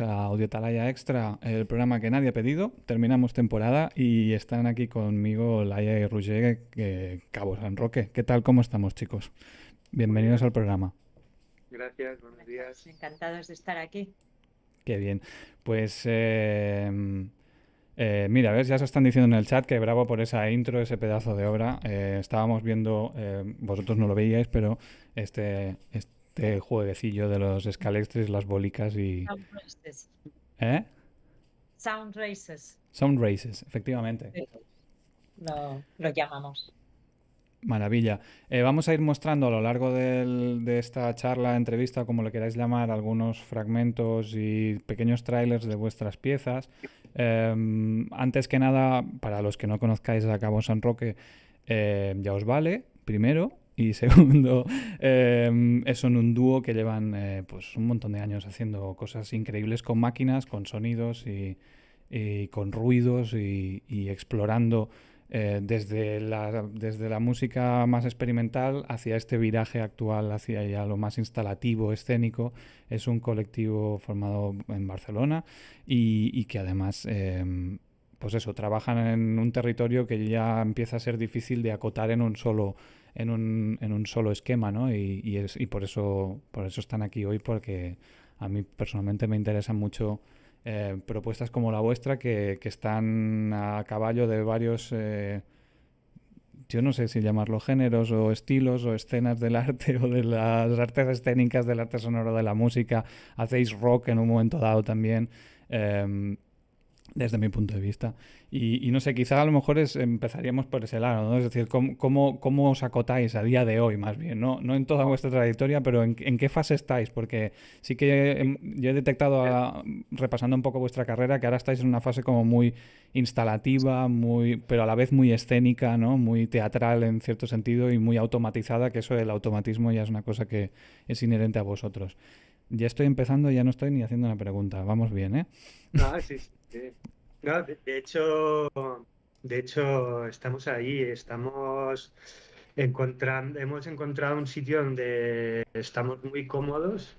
A a Talaya Extra, el programa que nadie ha pedido. Terminamos temporada y están aquí conmigo Laia y Roger Cabo San Roque. ¿Qué tal? ¿Cómo estamos, chicos? Bienvenidos al programa. Gracias, buenos días. Pues encantados de estar aquí. Qué bien. Pues eh, eh, mira, ya se están diciendo en el chat que bravo por esa intro, ese pedazo de obra. Eh, estábamos viendo, eh, vosotros no lo veíais, pero este este jueguecillo de los escalestres, las bólicas y... Sound races. ¿Eh? Sound races. Sound races, efectivamente. Lo, llamamos. Maravilla. Eh, vamos a ir mostrando a lo largo de esta charla, entrevista, como lo queráis llamar, algunos fragmentos y pequeños trailers de vuestras piezas. Em, antes que nada, para los que no conozcáis a Cabo San Roque, eh, ya os vale, primero y segundo, eh, son un dúo que llevan eh, pues un montón de años haciendo cosas increíbles con máquinas, con sonidos y, con ruidos y, explorando eh, desde, la, desde la música más experimental hacia este viraje actual, hacia lo más instalativo, escénico. Es un colectivo formado en Barcelona y, y que además em, pues eso, trabajan en un territorio que ya empieza a ser difícil de acotar en un solo en un, en un solo esquema, ¿no? Y, es, y por, eso, por eso están aquí hoy, porque a mí personalmente me interesan mucho eh, propuestas como la vuestra, que, que, están a caballo de varios... Eh, yo no sé si llamarlo géneros o estilos o escenas del arte o de las artes escénicas, del arte sonoro, de la música. Hacéis rock en un momento dado también. Em, desde mi punto de vista. Y, no sé, quizá a lo mejor empezaríamos por ese lado, ¿no? Es decir, ¿cómo, cómo, cómo os acotáis a día de hoy, más bien? No, no en toda vuestra trayectoria, pero en, qué fase estáis, porque sí que em, yo he detectado, repasando un poco vuestra carrera, que ahora estáis en una fase como muy instalativa, muy, pero a la vez muy escénica, ¿no? Muy teatral en cierto sentido y muy automatizada, que eso del automatismo ya es una cosa que es inherente a vosotros. Ya estoy empezando, ya no estoy ni haciendo una pregunta. Vamos bien, ¿eh? Ah, sí de, hecho, de hecho, estamos ahí, estamos encontrando, hemos encontrado un sitio donde estamos muy cómodos,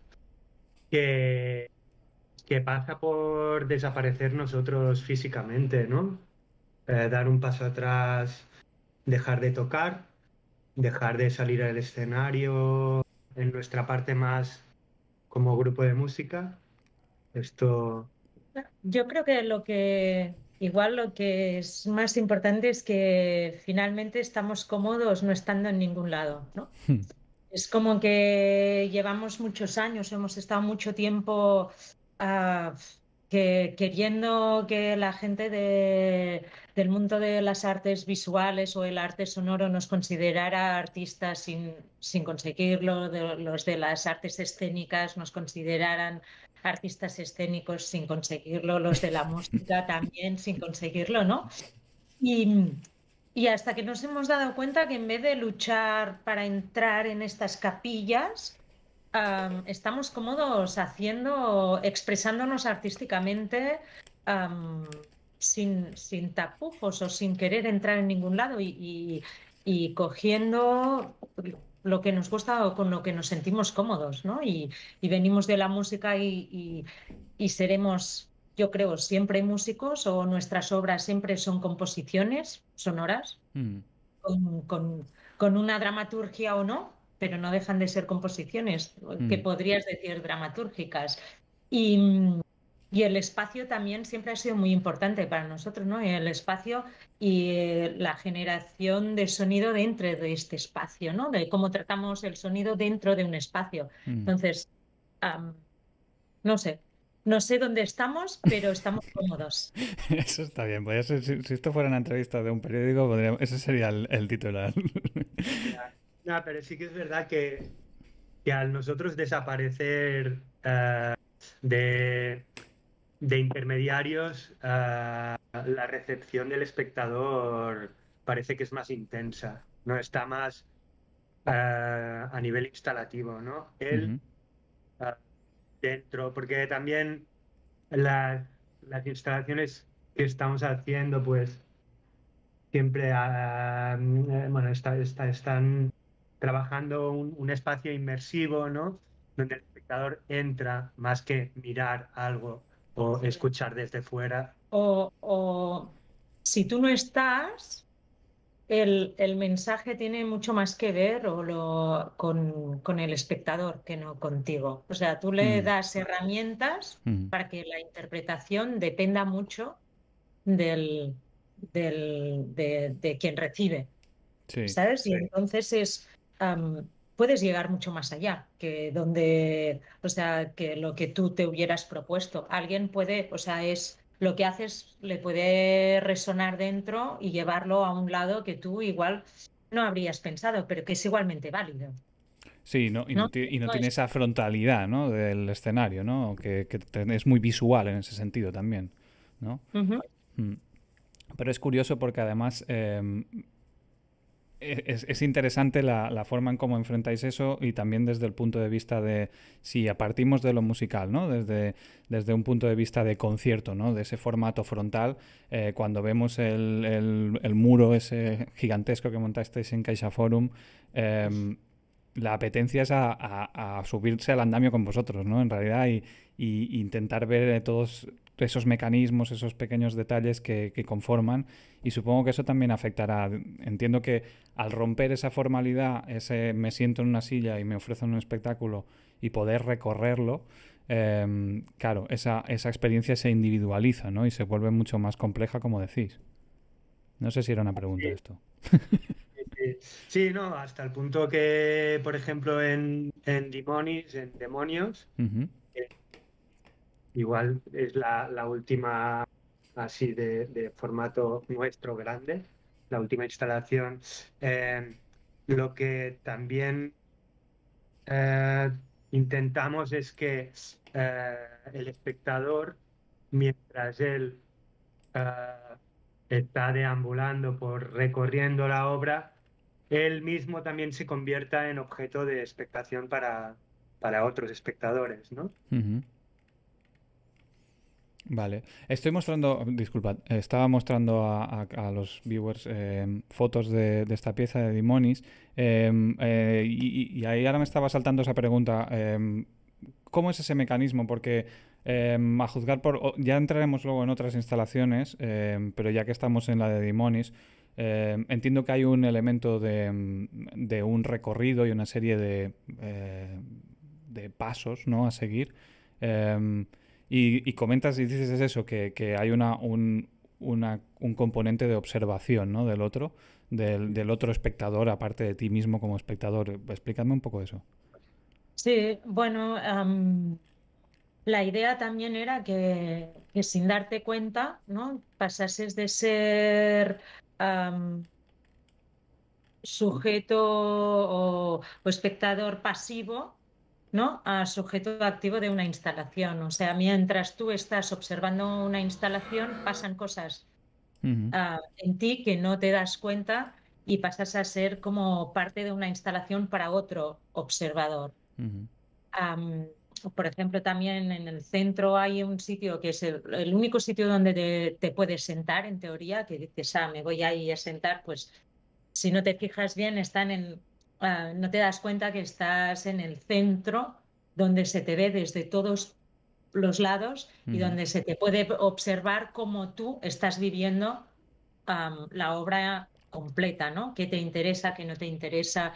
que, pasa por desaparecer nosotros físicamente, ¿no? Eh, dar un paso atrás, dejar de tocar, dejar de salir al escenario en nuestra parte más como grupo de música. Esto yo creo que lo que igual lo que es más importante es que finalmente estamos cómodos no estando en ningún lado, hmm. Es como que llevamos muchos años, hemos estado mucho tiempo ah, queriendo que la gente del mundo de las artes visuales o el arte sonoro nos considerara artistas sin, sin conseguirlo, los de las artes escénicas nos consideraran artistas escénicos sin conseguirlo, los de la música también sin conseguirlo, ¿no? Y, hasta que nos hemos dado cuenta que en vez de luchar para entrar en estas capillas, estamos cómodos haciendo, expresándonos artísticamente sin, tapujos o sin querer entrar en ningún lado y cogiendo lo que nos gusta o con lo que nos sentimos cómodos, ¿no? Y, venimos de la música y, seremos, yo creo, siempre músicos o nuestras obras siempre son composiciones sonoras, mm. con, una dramaturgia o no, pero no dejan de ser composiciones, que mm. podrías decir dramatúrgicas. Y, y el espacio también siempre ha sido muy importante para nosotros, ¿no? El espacio y eh, la generación de sonido dentro de este espacio, ¿no? De cómo tratamos el sonido dentro de un espacio. Mm. Entonces, no sé, no sé dónde estamos, pero estamos cómodos. Eso está bien. Pues si, esto fuera una entrevista de un periódico, ese sería el, titular. No, pero sí que es verdad que, que al nosotros desaparecer eh, de, de intermediarios, eh, la recepción del espectador parece que es más intensa, ¿no? Está más eh, a nivel instalativo, ¿no? Él eh, dentro, porque también las instalaciones que estamos haciendo, pues siempre, bueno, está, está, están trabajando un, un espacio inmersivo, ¿no? Donde el espectador entra más que mirar algo o escuchar desde fuera. O, si tú no estás, el, mensaje tiene mucho más que ver o lo, con, el espectador que no contigo. O sea, tú le mm. das herramientas mm. para que la interpretación dependa mucho del, del de, quien recibe. ¿Sabes? Y entonces es puedes llegar mucho más allá que donde, o sea, que lo que tú te hubieras propuesto. Alguien puede, o sea, es lo que haces le puede resonar dentro y llevarlo a un lado que tú igual no habrías pensado, pero que es igualmente válido. Sí, no, y no, tiene esa frontalidad ¿no? del escenario, ¿no? que, es muy visual en ese sentido también. Mm. Pero es curioso porque además em, es, interesante la, forma en cómo enfrentáis eso y también desde el punto de vista de, si partimos de lo musical, ¿no? Desde, desde un punto de vista de concierto, ¿no? De ese formato frontal, eh, cuando vemos el, muro ese gigantesco que montasteis en Caixa Forum, em, la apetencia es a, subirse al andamio con vosotros, ¿no? En realidad, y, intentar ver todos esos mecanismos, esos pequeños detalles que, conforman. Y supongo que eso también afectará. Entiendo que al romper esa formalidad, ese me siento en una silla y me ofrecen un espectáculo y poder recorrerlo, em, claro, esa, experiencia se individualiza ¿no? y se vuelve mucho más compleja, como decís. No sé si era una pregunta esto. Sí, no, hasta el punto que, por ejemplo, en, en en Demonios, Igual es la, última así de, formato nuestro grande, la última instalación. Eh, lo que también eh, intentamos es que eh, el espectador, mientras él está deambulando por recorriendo la obra, él mismo también se convierta en objeto de expectación para, para otros espectadores, ¿no? Vale, estoy mostrando, disculpad, estaba mostrando a, los viewers em, fotos de, esta pieza de Dimonis em, eh, y, ahí ahora me estaba saltando esa pregunta, em, ¿cómo es ese mecanismo? Porque a juzgar por, ya entraremos luego en otras instalaciones, pero ya que estamos en la de Dimonis, entiendo que hay un elemento de, un recorrido y una serie de, eh, de pasos ¿no? a seguir. Y, comentas y dices es eso, que, hay una, un, componente de observación del otro, del, otro espectador, aparte de ti mismo como espectador. Explícame un poco eso. Sí, bueno, la idea también era que, sin darte cuenta, ¿no? pasases de ser sujeto o espectador pasivo ¿no? a sujeto activo de una instalación. O sea, mientras tú estás observando una instalación, pasan cosas ah, en ti que no te das cuenta y pasas a ser como parte de una instalación para otro observador. por ejemplo, también en el centro hay un sitio que es el, único sitio donde te, te, puedes sentar, en teoría, que dices, ah, me voy ahí a sentar, pues si no te fijas bien, están en Ah, no te das cuenta que estás en el centro donde se te ve desde todos los lados y donde se te puede observar cómo tú estás viviendo la obra completa, ¿no? ¿Qué te interesa, qué no te interesa?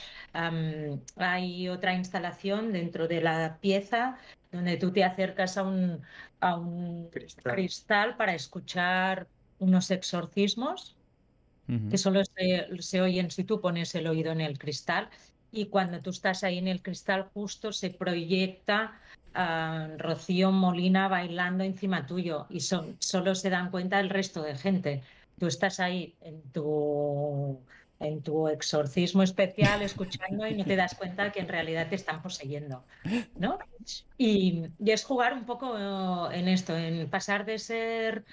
hay otra instalación dentro de la pieza donde tú te acercas a un, cristal para escuchar unos exorcismos que solo se, oyen si tú pones el oído en el cristal y cuando tú estás ahí en el cristal justo se proyecta ah, Rocío Molina bailando encima tuyo y solo se dan cuenta el resto de gente. Tú estás ahí en tu, en tu exorcismo especial escuchando y no te das cuenta que en realidad te están poseyendo. ¿no? Y, y es jugar un poco en esto, en pasar de ser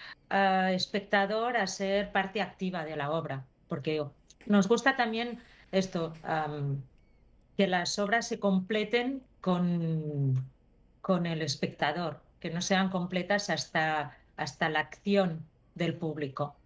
espectador a ser parte activa de la obra, porque nos gusta también esto, que las obras se completen con, con el espectador, que no sean completas hasta, hasta la acción del público.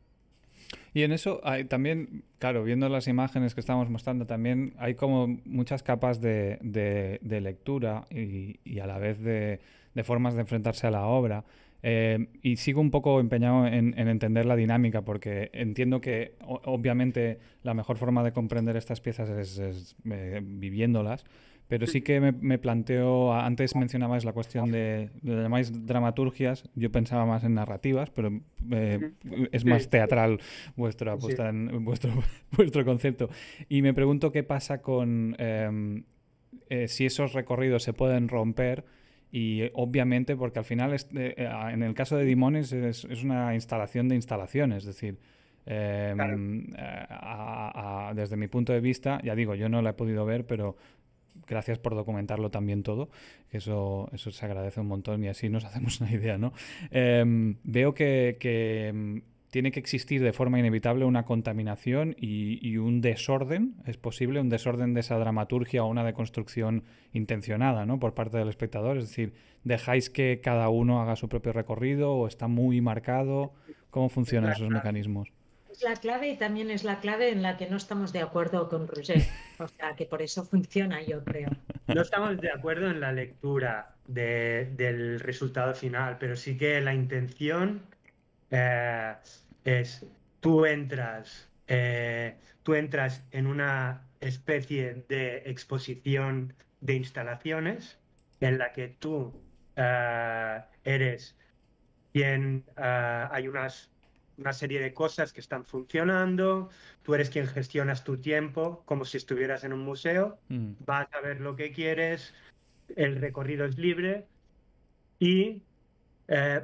Y en eso también, claro, viendo las imágenes que estamos mostrando, también hay como muchas capas de, de, lectura y, y, a la vez de, de, formas de enfrentarse a la obra. Eh, y sigo un poco empeñado en, entender la dinámica, porque entiendo que obviamente la mejor forma de comprender estas piezas es, eh, viviéndolas, pero sí que me, planteo, antes mencionabas la cuestión de, lo demás dramaturgias, yo pensaba más en narrativas, pero eh, es más teatral vuestra apuesta en vuestro, vuestro concepto. Y me pregunto qué pasa con em, si esos recorridos se pueden romper y eh, obviamente, porque al final, eh, eh, en el caso de Dimones, es, una instalación de instalaciones, es decir, em, desde mi punto de vista, ya digo, yo no la he podido ver, pero gracias por documentarlo también todo, eso, eso se agradece un montón y así nos hacemos una idea, ¿no? Em, veo que, que em, tiene que existir de forma inevitable una contaminación y, un desorden, es posible, un desorden de esa dramaturgia o una deconstrucción intencionada ¿no? por parte del espectador. Es decir, ¿dejáis que cada uno haga su propio recorrido o está muy marcado? ¿Cómo funcionan esos mecanismos? Es la clave y también es la clave en la que no estamos de acuerdo con Roger. O sea, que por eso funciona, yo creo. No estamos de acuerdo en la lectura del resultado final, pero sí que la intención eh, es tú entras, eh, tú entras en una especie de exposición de instalaciones en la que tú eh, eres quien hay unas una serie de cosas que están funcionando, tú eres quien gestionas tu tiempo como si estuvieras en un museo, mm. vas a ver lo que quieres, el recorrido es libre y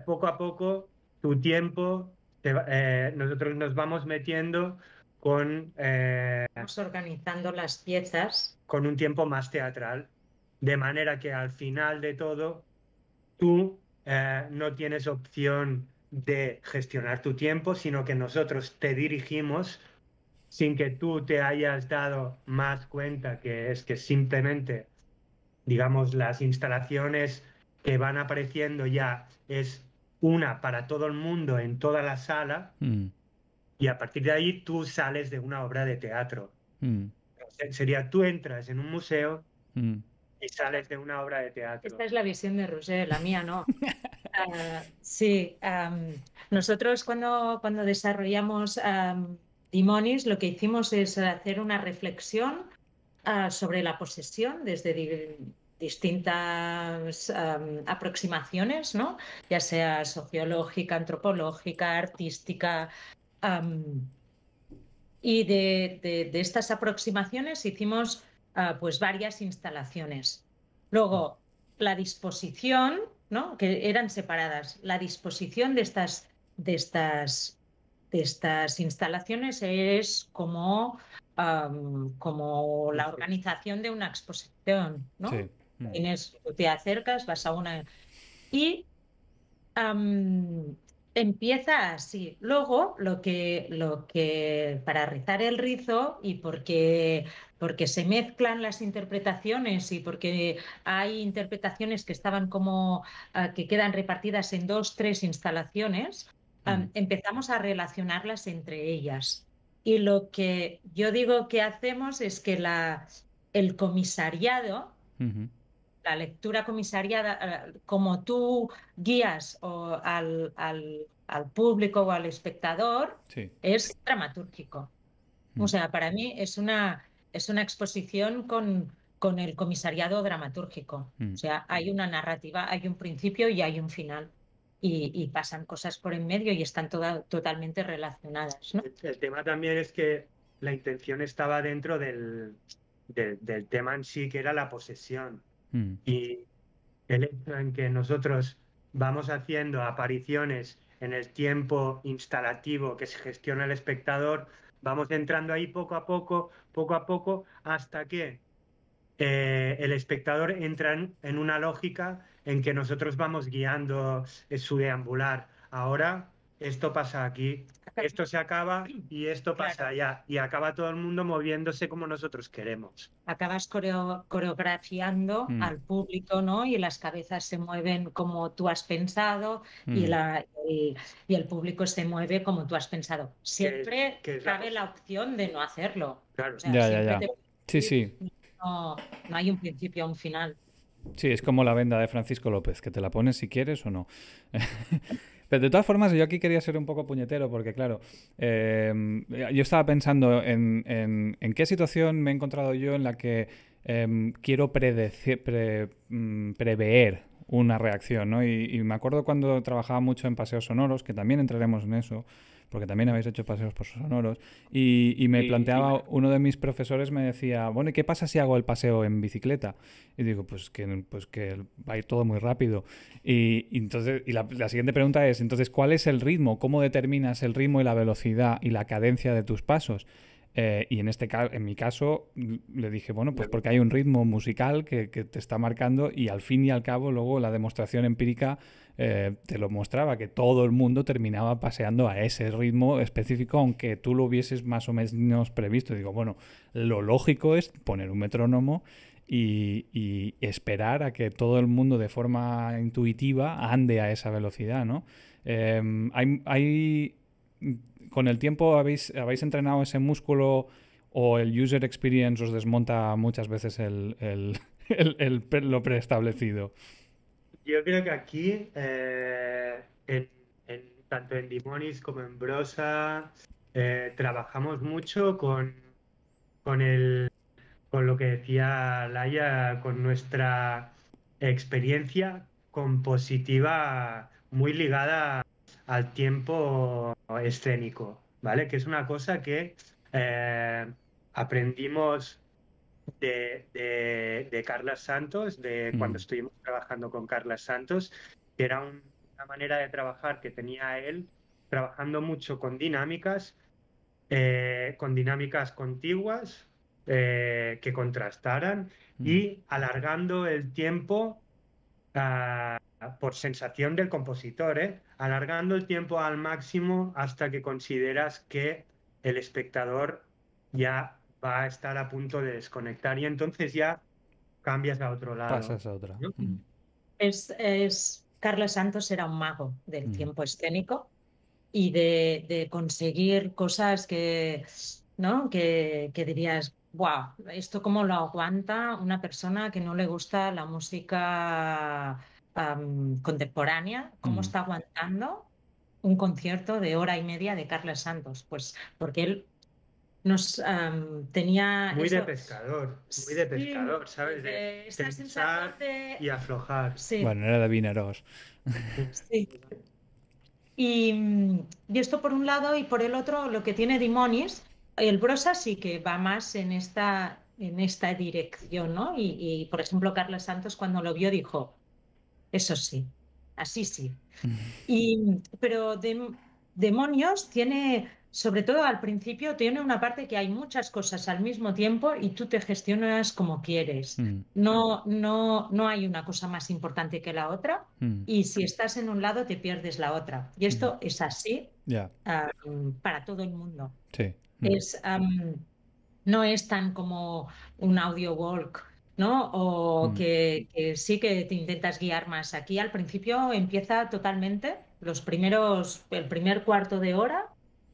poco a poco tu tiempo, eh, nosotros nos vamos metiendo con... Eh, organizando las piezas. Con un tiempo más teatral, de manera que al final de todo, tú eh, no tienes opción de gestionar tu tiempo, sino que nosotros te dirigimos sin que tú te hayas dado más cuenta que es que simplemente, digamos, las instalaciones que van apareciendo ya es una para todo el mundo en toda la sala mm. y a partir de ahí tú sales de una obra de teatro. Mm. sería tú entras en un museo mm. y sales de una obra de teatro. Esta es la visión de Roger, la mía no. Ah, sí, nosotros cuando, cuando desarrollamos Dimonis lo que hicimos es hacer una reflexión ah, sobre la posesión desde distintas em, aproximaciones, ¿no? ya sea sociológica, antropológica, artística. Em, y de, estas aproximaciones hicimos eh, pues varias instalaciones. Luego, la disposición, ¿no? que eran separadas, la disposición de estas, de estas, de estas instalaciones es como, em, como la organización de una exposición. ¿no? Mm. Tienes, te acercas, vas a una. Y empieza así. Luego, lo que, lo que. Para rizar el rizo y porque, porque se mezclan las interpretaciones y porque hay interpretaciones que estaban como. Ah, que quedan repartidas en dos, tres instalaciones. Mm. empezamos a relacionarlas entre ellas. Y lo que yo digo que hacemos es que la, el comisariado la lectura comisaria, eh, como tú guías al, público o al espectador, es dramatúrgico. O mm. sea, para mí es una, es una exposición con, con el comisariado dramatúrgico. Mm. O sea, hay una narrativa, hay un principio y hay un final. Y, pasan cosas por en medio y están totalmente relacionadas. El, tema también es que la intención estaba dentro del, tema en sí, que era la posesión. Mm. Y el hecho en que nosotros vamos haciendo apariciones en el tiempo instalativo que se gestiona el espectador, vamos entrando ahí poco a poco, poco a poco, hasta que eh, el espectador entra en, una lógica en que nosotros vamos guiando su deambular. Ahora esto pasa aquí, esto se acaba y esto pasa ya. Y acaba todo el mundo moviéndose como nosotros queremos. Acabas coreografiando mm. al público, ¿no? Y las cabezas se mueven como tú has pensado y, mm. el público se mueve como tú has pensado. Siempre cabe la... opción de no hacerlo. Claro, ya, ya, ya. Sí, sí. No, hay un principio un final. Sí, es como la venda de Francisco López, que te la pones si quieres o no. Pero de todas formas, yo aquí quería ser un poco puñetero, porque claro, em, yo estaba pensando en, en, qué situación me he encontrado yo en la que em, quiero predecir, pre, mm, prever una reacción, ¿no? y me acuerdo cuando trabajaba mucho en paseos sonoros, que también entraremos en eso porque también habéis hecho paseos por sonoros, y, y me planteaba, uno de mis profesores me decía, bueno, ¿y qué pasa si hago el paseo en bicicleta? Y digo, pues que, pues que va a ir todo muy rápido. Y, entonces, la, la, siguiente pregunta es, entonces, ¿cuál es el ritmo? ¿Cómo determinas el ritmo y la velocidad y la cadencia de tus pasos? Eh, y en, este en mi caso mm, le dije, bueno, pues porque hay un ritmo musical que, te está marcando y al fin y al cabo luego la demostración empírica eh, te lo mostraba, que todo el mundo terminaba paseando a ese ritmo específico, aunque tú lo hubieses más o menos previsto. digo, bueno, lo lógico es poner un metrónomo y, esperar a que todo el mundo de forma intuitiva ande a esa velocidad, ¿no? Em, hay con el tiempo habéis, habéis entrenado ese músculo o el user experience os desmonta muchas veces el, lo preestablecido? Yo creo que aquí, eh, tanto en Dimonis como en Brosa, eh, trabajamos mucho con, con, el, con lo que decía Laia, con nuestra experiencia compositiva muy ligada al tiempo escénico, ¿vale? Que es una cosa que eh, aprendimos de, de, Carlos Santos, de mm. cuando estuvimos trabajando con Carla Santos, que era una manera de trabajar que tenía él, trabajando mucho con dinámicas, eh, con dinámicas contiguas eh, que contrastaran mm. y alargando el tiempo ah, por sensación del compositor, ¿eh? alargando el tiempo al máximo hasta que consideras que el espectador ya va a estar a punto de desconectar y entonces ya cambias a otro lado. Pasas a otra. Mm. Es, Carlos Santos era un mago del mm. tiempo escénico y de, conseguir cosas que, ¿no? que, que dirías, wow, esto cómo lo aguanta una persona que no le gusta la música contemporánea, cómo mm. está aguantando un concierto de hora y media de Carlos Santos, pues porque él nos tenía... Muy de pescador, muy de pescador, ¿sabes? De pensar y aflojar. Bueno, era de vineros. Mm, y, esto por un lado y por el otro lo que tiene Dimonis, el Brosa sí que va más en esta, en esta dirección, ¿no? Y, y por ejemplo, Carlos Santos cuando lo vio dijo, eso sí, así sí. Y, pero demonios tiene, sobre todo al principio, tiene una parte que hay muchas cosas al mismo tiempo y tú te gestionas como quieres. Mm. No, no, no hay una cosa más importante que la otra mm. y si estás en un lado te pierdes la otra. Y mm. esto es así para todo el mundo. no es tan como un audio walk ¿no? O mm. que, sí que te intentas guiar más. Aquí al principio empieza totalmente, los primeros, el primer cuarto de hora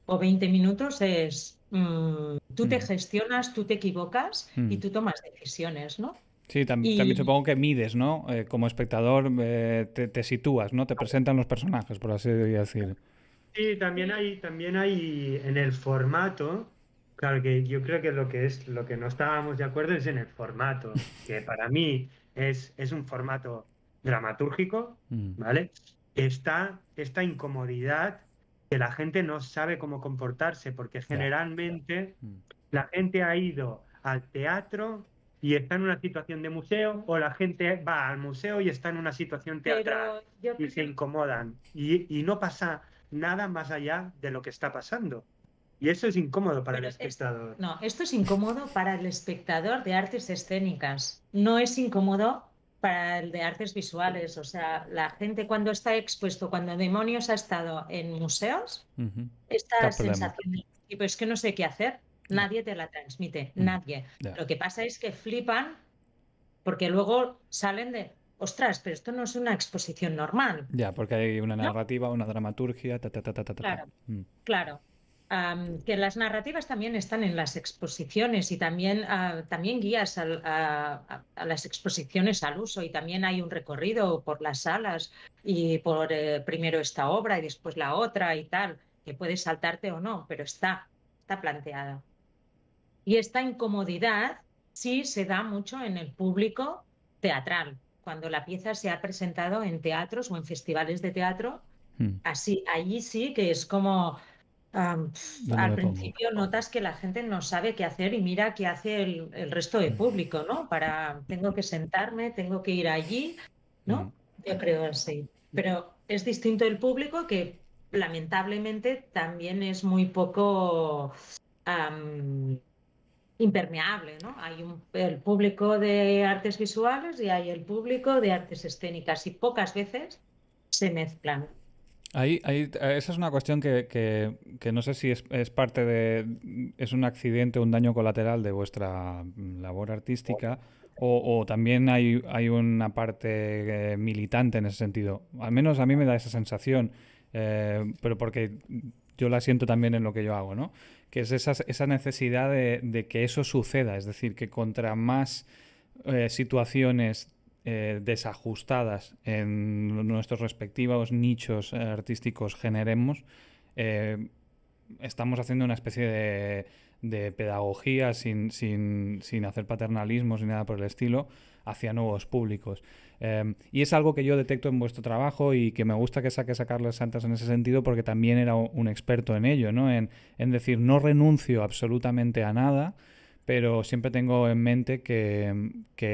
o 20 minutos es mm, tú te mm. gestionas, tú te equivocas y tú tomas decisiones, ¿no? Sí, también supongo que mides, ¿no? Eh, como espectador eh, te, sitúas, ¿no? Te presentan los personajes, por así decir. Sí, también hay, también hay en el formato, Claro que yo creo que lo que es lo que no estábamos de acuerdo es en el formato, que para mí es, es un formato dramatúrgico, mm. ¿vale? Está esta incomodidad que la gente no sabe cómo comportarse, porque generalmente mm. la gente ha ido al teatro y está en una situación de museo o la gente va al museo y está en una situación teatral y se incomodan y, no pasa nada más allá de lo que está pasando. Y eso es incómodo para el espectador. no, esto es incómodo para el espectador de artes escénicas. No es incómodo para el de artes visuales. O sea, la gente cuando está expuesto, cuando Demonios ha estado en museos, esta sensación y tipo, es que no sé qué hacer, nadie te la transmite, nadie. Lo que pasa es que flipan porque luego salen de, ostras, pero esto no es una exposición normal. Ya, porque hay una narrativa, una dramaturgia, ta, ta, ta, ta, ta. Claro, mm. claro que las narrativas también están en las exposiciones y también, ah, también guías a, las exposiciones al uso y también hay un recorrido por las salas y por eh, primero esta obra y después la otra y tal, que puedes saltarte o no, pero está, está planteada. Y esta incomodidad sí se da mucho en el público teatral, cuando la pieza se ha presentado en teatros o en festivales de teatro. Hmm. Así, allí sí que es como, al principio notas que la gente no sabe qué hacer y mira qué hace el, resto de mm. público, ¿no? Para, tengo que sentarme, tengo que ir allí, ¿no? Mm. Yo creo así. Pero es distinto el público que lamentablemente también es muy poco impermeable, ¿no? Hay el público de artes visuales y hay el público de artes escénicas y pocas veces se mezclan. Ahí, ahí, eh, esa es una cuestión que, no sé si es, es, parte de. es un accidente un daño colateral de vuestra mm, labor artística. O, también hay, hay, una parte eh, militante en ese sentido. Al menos a mí me da esa sensación, eh, pero porque yo la siento también en lo que yo hago, ¿no? Que es esa, esa necesidad de, de, que eso suceda, es decir, que contra más situaciones eh, desajustadas en nuestros respectivos nichos artísticos generemos, eh, estamos haciendo una especie de, de pedagogía sin, sin, hacer paternalismos ni nada por el estilo hacia nuevos públicos. Eh, y es algo que yo detecto en vuestro trabajo y que me gusta que saque a Carlos Santas en ese sentido porque también era un experto en ello, ¿no? en decir, no renuncio absolutamente a nada, pero siempre tengo en mente que,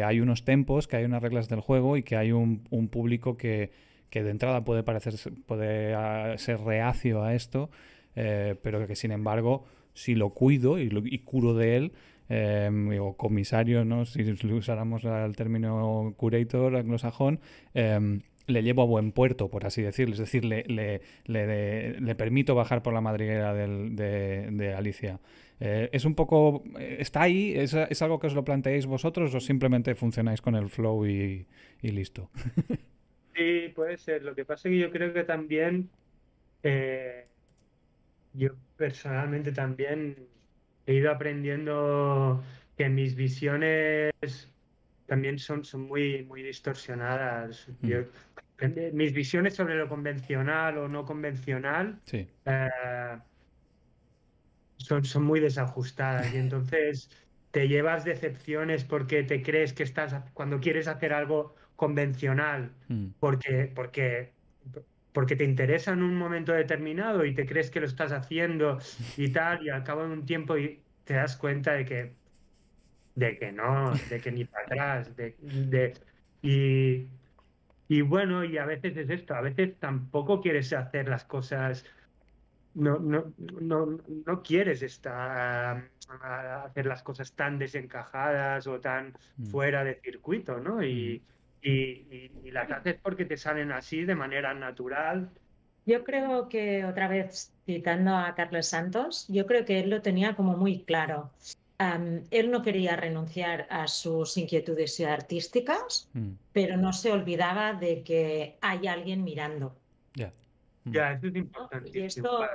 hay unos tempos, que hay unas reglas del juego y que hay un, público que, de entrada puede parecer puede ah, ser reacio a esto, eh, pero que sin embargo, si lo cuido y, lo, curo de él, eh, o comisario, ¿no? si usáramos el término curator anglosajón, eh, le llevo a buen puerto, por así decirlo. Es decir, le, le, le, permito bajar por la madriguera de Alicia. Eh, es un poco. Eh, ¿Está ahí? ¿Es, algo que os lo planteáis vosotros o simplemente funcionáis con el flow y, listo? sí, puede ser. Lo que pasa es que yo creo que también. Eh, yo personalmente también he ido aprendiendo que mis visiones también son, son muy, muy distorsionadas. Mm. mis visiones sobre lo convencional o no convencional sí son, son muy desajustadas y entonces te llevas decepciones porque te crees que estás cuando quieres hacer algo convencional mm. porque porque porque te interesa en un momento determinado y te crees que lo estás haciendo y tal y al cabo de un tiempo y te das cuenta de que de que no de que ni para atrás de, de y y bueno y a veces es esto a veces tampoco quieres hacer las cosas no, no, no, no quieres estar, ah, hacer las cosas tan desencajadas o tan mm. fuera de circuito, ¿no? Mm. Y, las haces porque te salen así de manera natural. Yo creo que, otra vez citando a Carlos Santos, yo creo que él lo tenía como muy claro. él no quería renunciar a sus inquietudes artísticas, mm. pero no se olvidaba de que hay alguien mirando. ya. Ya, eso es importante y esto,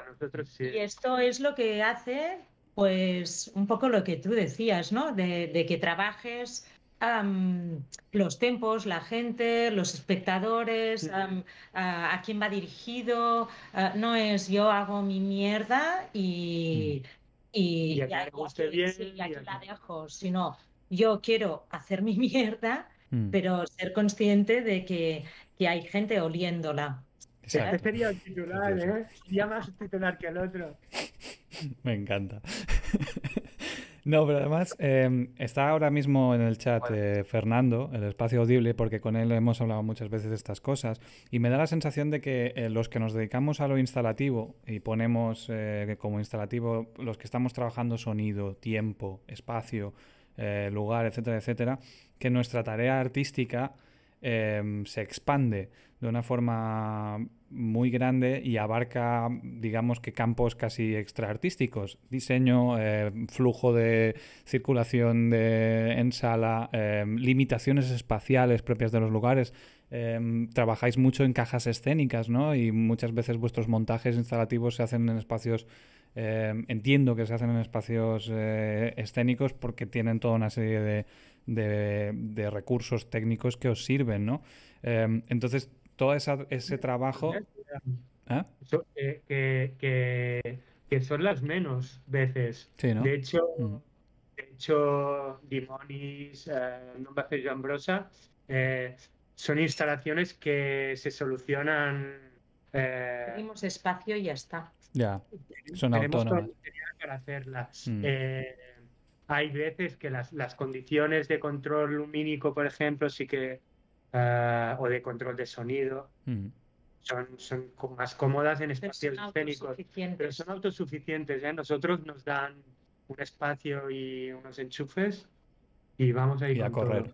esto es lo que hace, pues, un poco lo que tú decías, ¿no? De, que trabajes los tempos, la gente, los espectadores, a quién va dirigido. no es yo hago mi mierda y. Mm. Y, aquí, la dejo, sino yo quiero hacer mi mierda, mm. pero ser consciente de que, que hay gente oliéndola. Este sería el titular, ¿eh? más titular que el otro. Me encanta. No, pero además em, está ahora mismo en el chat eh, Fernando, el espacio audible, porque con él hemos hablado muchas veces de estas cosas y me da la sensación de que eh, los que nos dedicamos a lo instalativo y ponemos eh, como instalativo los que estamos trabajando sonido, tiempo, espacio, lugar, etcétera, etcétera, que nuestra tarea artística Em, se expande de una forma muy grande y abarca, digamos que campos casi extraartísticos, diseño, eh, flujo de circulación de, en sala, em, limitaciones espaciales propias de los lugares. Em, trabajáis mucho en cajas escénicas, ¿no? Y muchas veces vuestros montajes instalativos se hacen en espacios, entiendo que se hacen en espacios eh, escénicos porque tienen toda una serie de de, recursos técnicos que os sirven, ¿no? Em, entonces, todo ese trabajo... ¿eh? Eh, que, son las menos veces. De hecho, de hecho Dimonis, eh, Ambrosa, eh, son instalaciones que se solucionan... Tenemos espacio y ya está. Ya, son autónomas. Para hacerlas. Mm. Eh, hay veces que las, las condiciones de control lumínico, por ejemplo, sí que, ah, o de control de sonido, mm. son, son más cómodas en espacios escénicos, pero son autosuficientes. ¿eh? Nosotros nos dan un espacio y unos enchufes y vamos a ir a correr.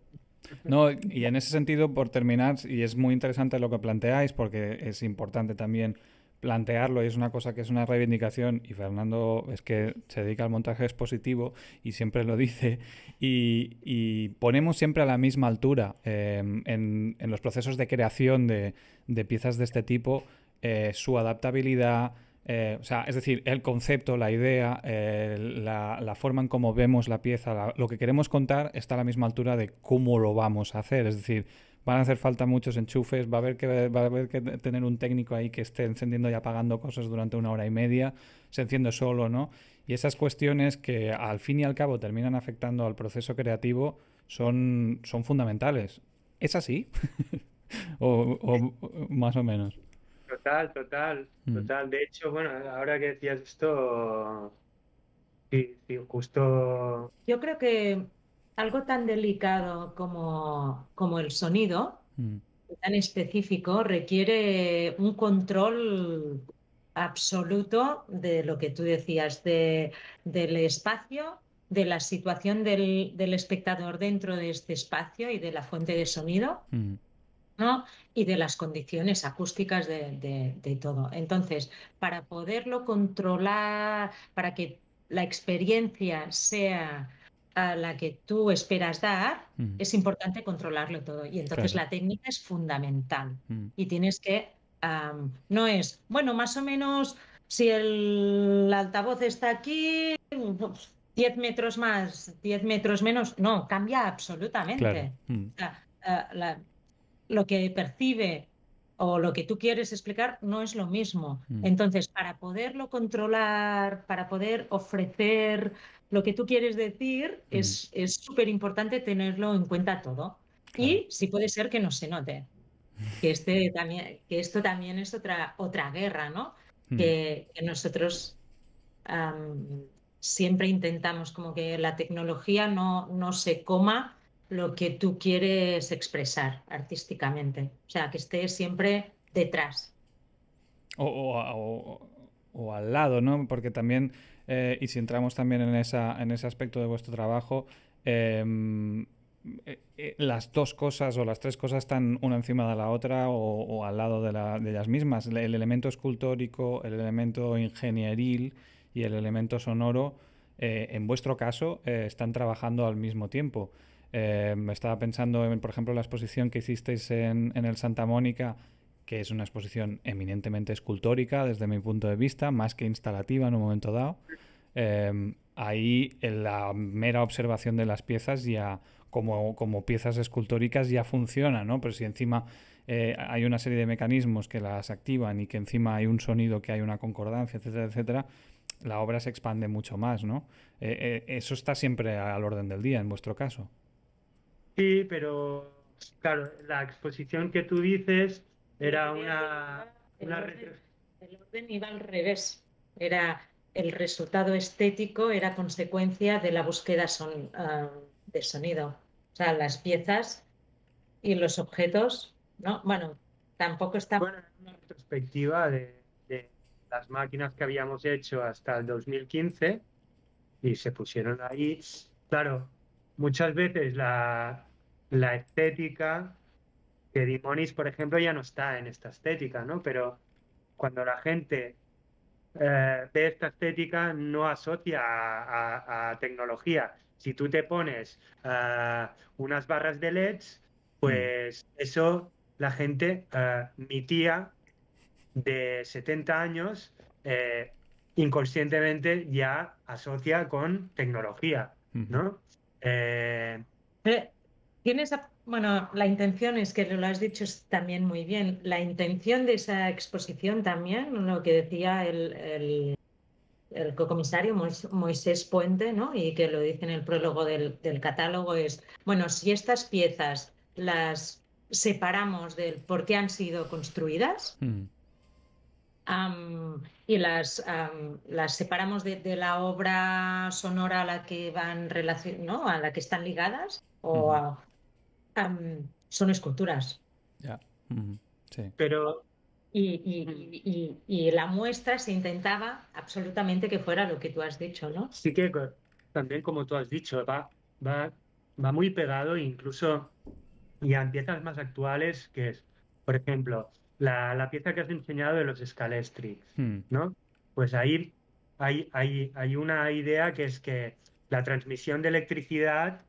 No, y en ese sentido, por terminar, y es muy interesante lo que planteáis, porque es importante también plantearlo y es una cosa que es una reivindicación y Fernando es que se dedica al montaje expositivo y siempre lo dice y, ponemos siempre a la misma altura eh, en, los procesos de creación de, piezas de este tipo eh, su adaptabilidad, eh, o sea, es decir, el concepto, la idea, la, forma en cómo vemos la pieza, lo que queremos contar está a la misma altura de cómo lo vamos a hacer. Es decir, van a hacer falta muchos enchufes, va a haber que, va a haber que tener un técnico ahí que esté encendiendo y apagando cosas durante una hora y media, se enciende solo, ¿no? Y esas cuestiones que al fin y al cabo terminan afectando al proceso creativo son, son fundamentales. ¿Es así? o, más o menos. Total, total, mm. total. De hecho, bueno, ahora que decías esto, sí, justo... Yo creo que algo tan delicado como, como el sonido, mm. tan específico, requiere un control absoluto de lo que tú decías, del espacio, de la situación del, espectador dentro de este espacio y de la fuente de sonido. Mm. y de las condiciones acústicas de todo. Entonces, para poderlo controlar, para que la experiencia sea a la que tú esperas dar, mm. es importante controlarlo todo. Y entonces la técnica es fundamental. Mm. Y tienes que, no es, bueno, más o menos, si el altavoz está aquí, 10 pues, metros más, 10 metros menos, no, cambia absolutamente. Mm. Eh, lo que percibe o lo que tú quieres explicar no es lo mismo. Mm. Entonces, para poderlo controlar, para poder ofrecer lo que tú quieres decir, mm. es súper importante tenerlo en cuenta todo. Y si puede ser que no se note. Que, este también, que esto también es otra, otra guerra, ¿no? Mm. Que, nosotros siempre intentamos como que la tecnología no, no se coma lo que tú quieres expresar artísticamente. O sea, que estés siempre detrás. O, al lado, ¿no? Porque también, eh, y si entramos también en, esa, ese aspecto de vuestro trabajo, em, eh, eh, las dos cosas o las tres cosas están una encima de la otra o, al lado de, la, ellas mismas. El, elemento escultórico, el elemento ingenieril y el elemento sonoro, en vuestro caso, están trabajando al mismo tiempo. Eh, me estaba pensando, por ejemplo, la exposición que hicisteis en, el Santa Mónica, que es una exposición eminentemente escultórica desde mi punto de vista, más que instalativa en un momento dado. Eh, ahí en la mera observación de las piezas ya como, piezas escultóricas ya funciona, Pero si encima eh, hay una serie de mecanismos que las activan y que encima hay un sonido que hay una concordancia, etcétera, etcétera, la obra se expande mucho más, ¿no? eso está siempre al orden del día en vuestro caso. Sí, pero claro, la exposición que tú dices era una... El, orden, iba al revés. Era el resultado estético era consecuencia de la búsqueda ah, de sonido. O sea, las piezas y los objetos, ¿no? Bueno, tampoco está... Bueno, una retrospectiva de, de, las máquinas que habíamos hecho hasta el 2015 y se pusieron ahí. Claro, muchas veces la, la estética, que Dimonis, por ejemplo, ya no está en esta estética, ¿no? Pero cuando la gente eh, ve esta estética, no asocia a, tecnología. Si tú te pones eh, unas barras de LEDs, mm. pues eso la gente, eh, mi tía de 70 años, inconscientemente ya asocia con tecnología, ¿no? bueno, la intención es que lo has dicho también muy bien. La intención de esa exposición también, lo que decía el, el, cocomisario Moisés Puente, ¿no? Y que lo dice en el prólogo del, catálogo, es, bueno, si estas piezas las separamos del por qué han sido construidas, mm. y las, las separamos de, la obra sonora a la que van relacion, ¿no? a la que están ligadas o, mm. a, son esculturas. sí. Pero y, la muestra se intentaba absolutamente que fuera lo que tú has dicho, ¿no? Sí que también como tú has dicho, va, va, va muy pegado incluso y a piezas más actuales que es, por ejemplo, la, pieza que has enseñado de los Scalestri, hmm. ¿no? Pues ahí hay, hay, hay, una idea que es que la transmisión de electricidad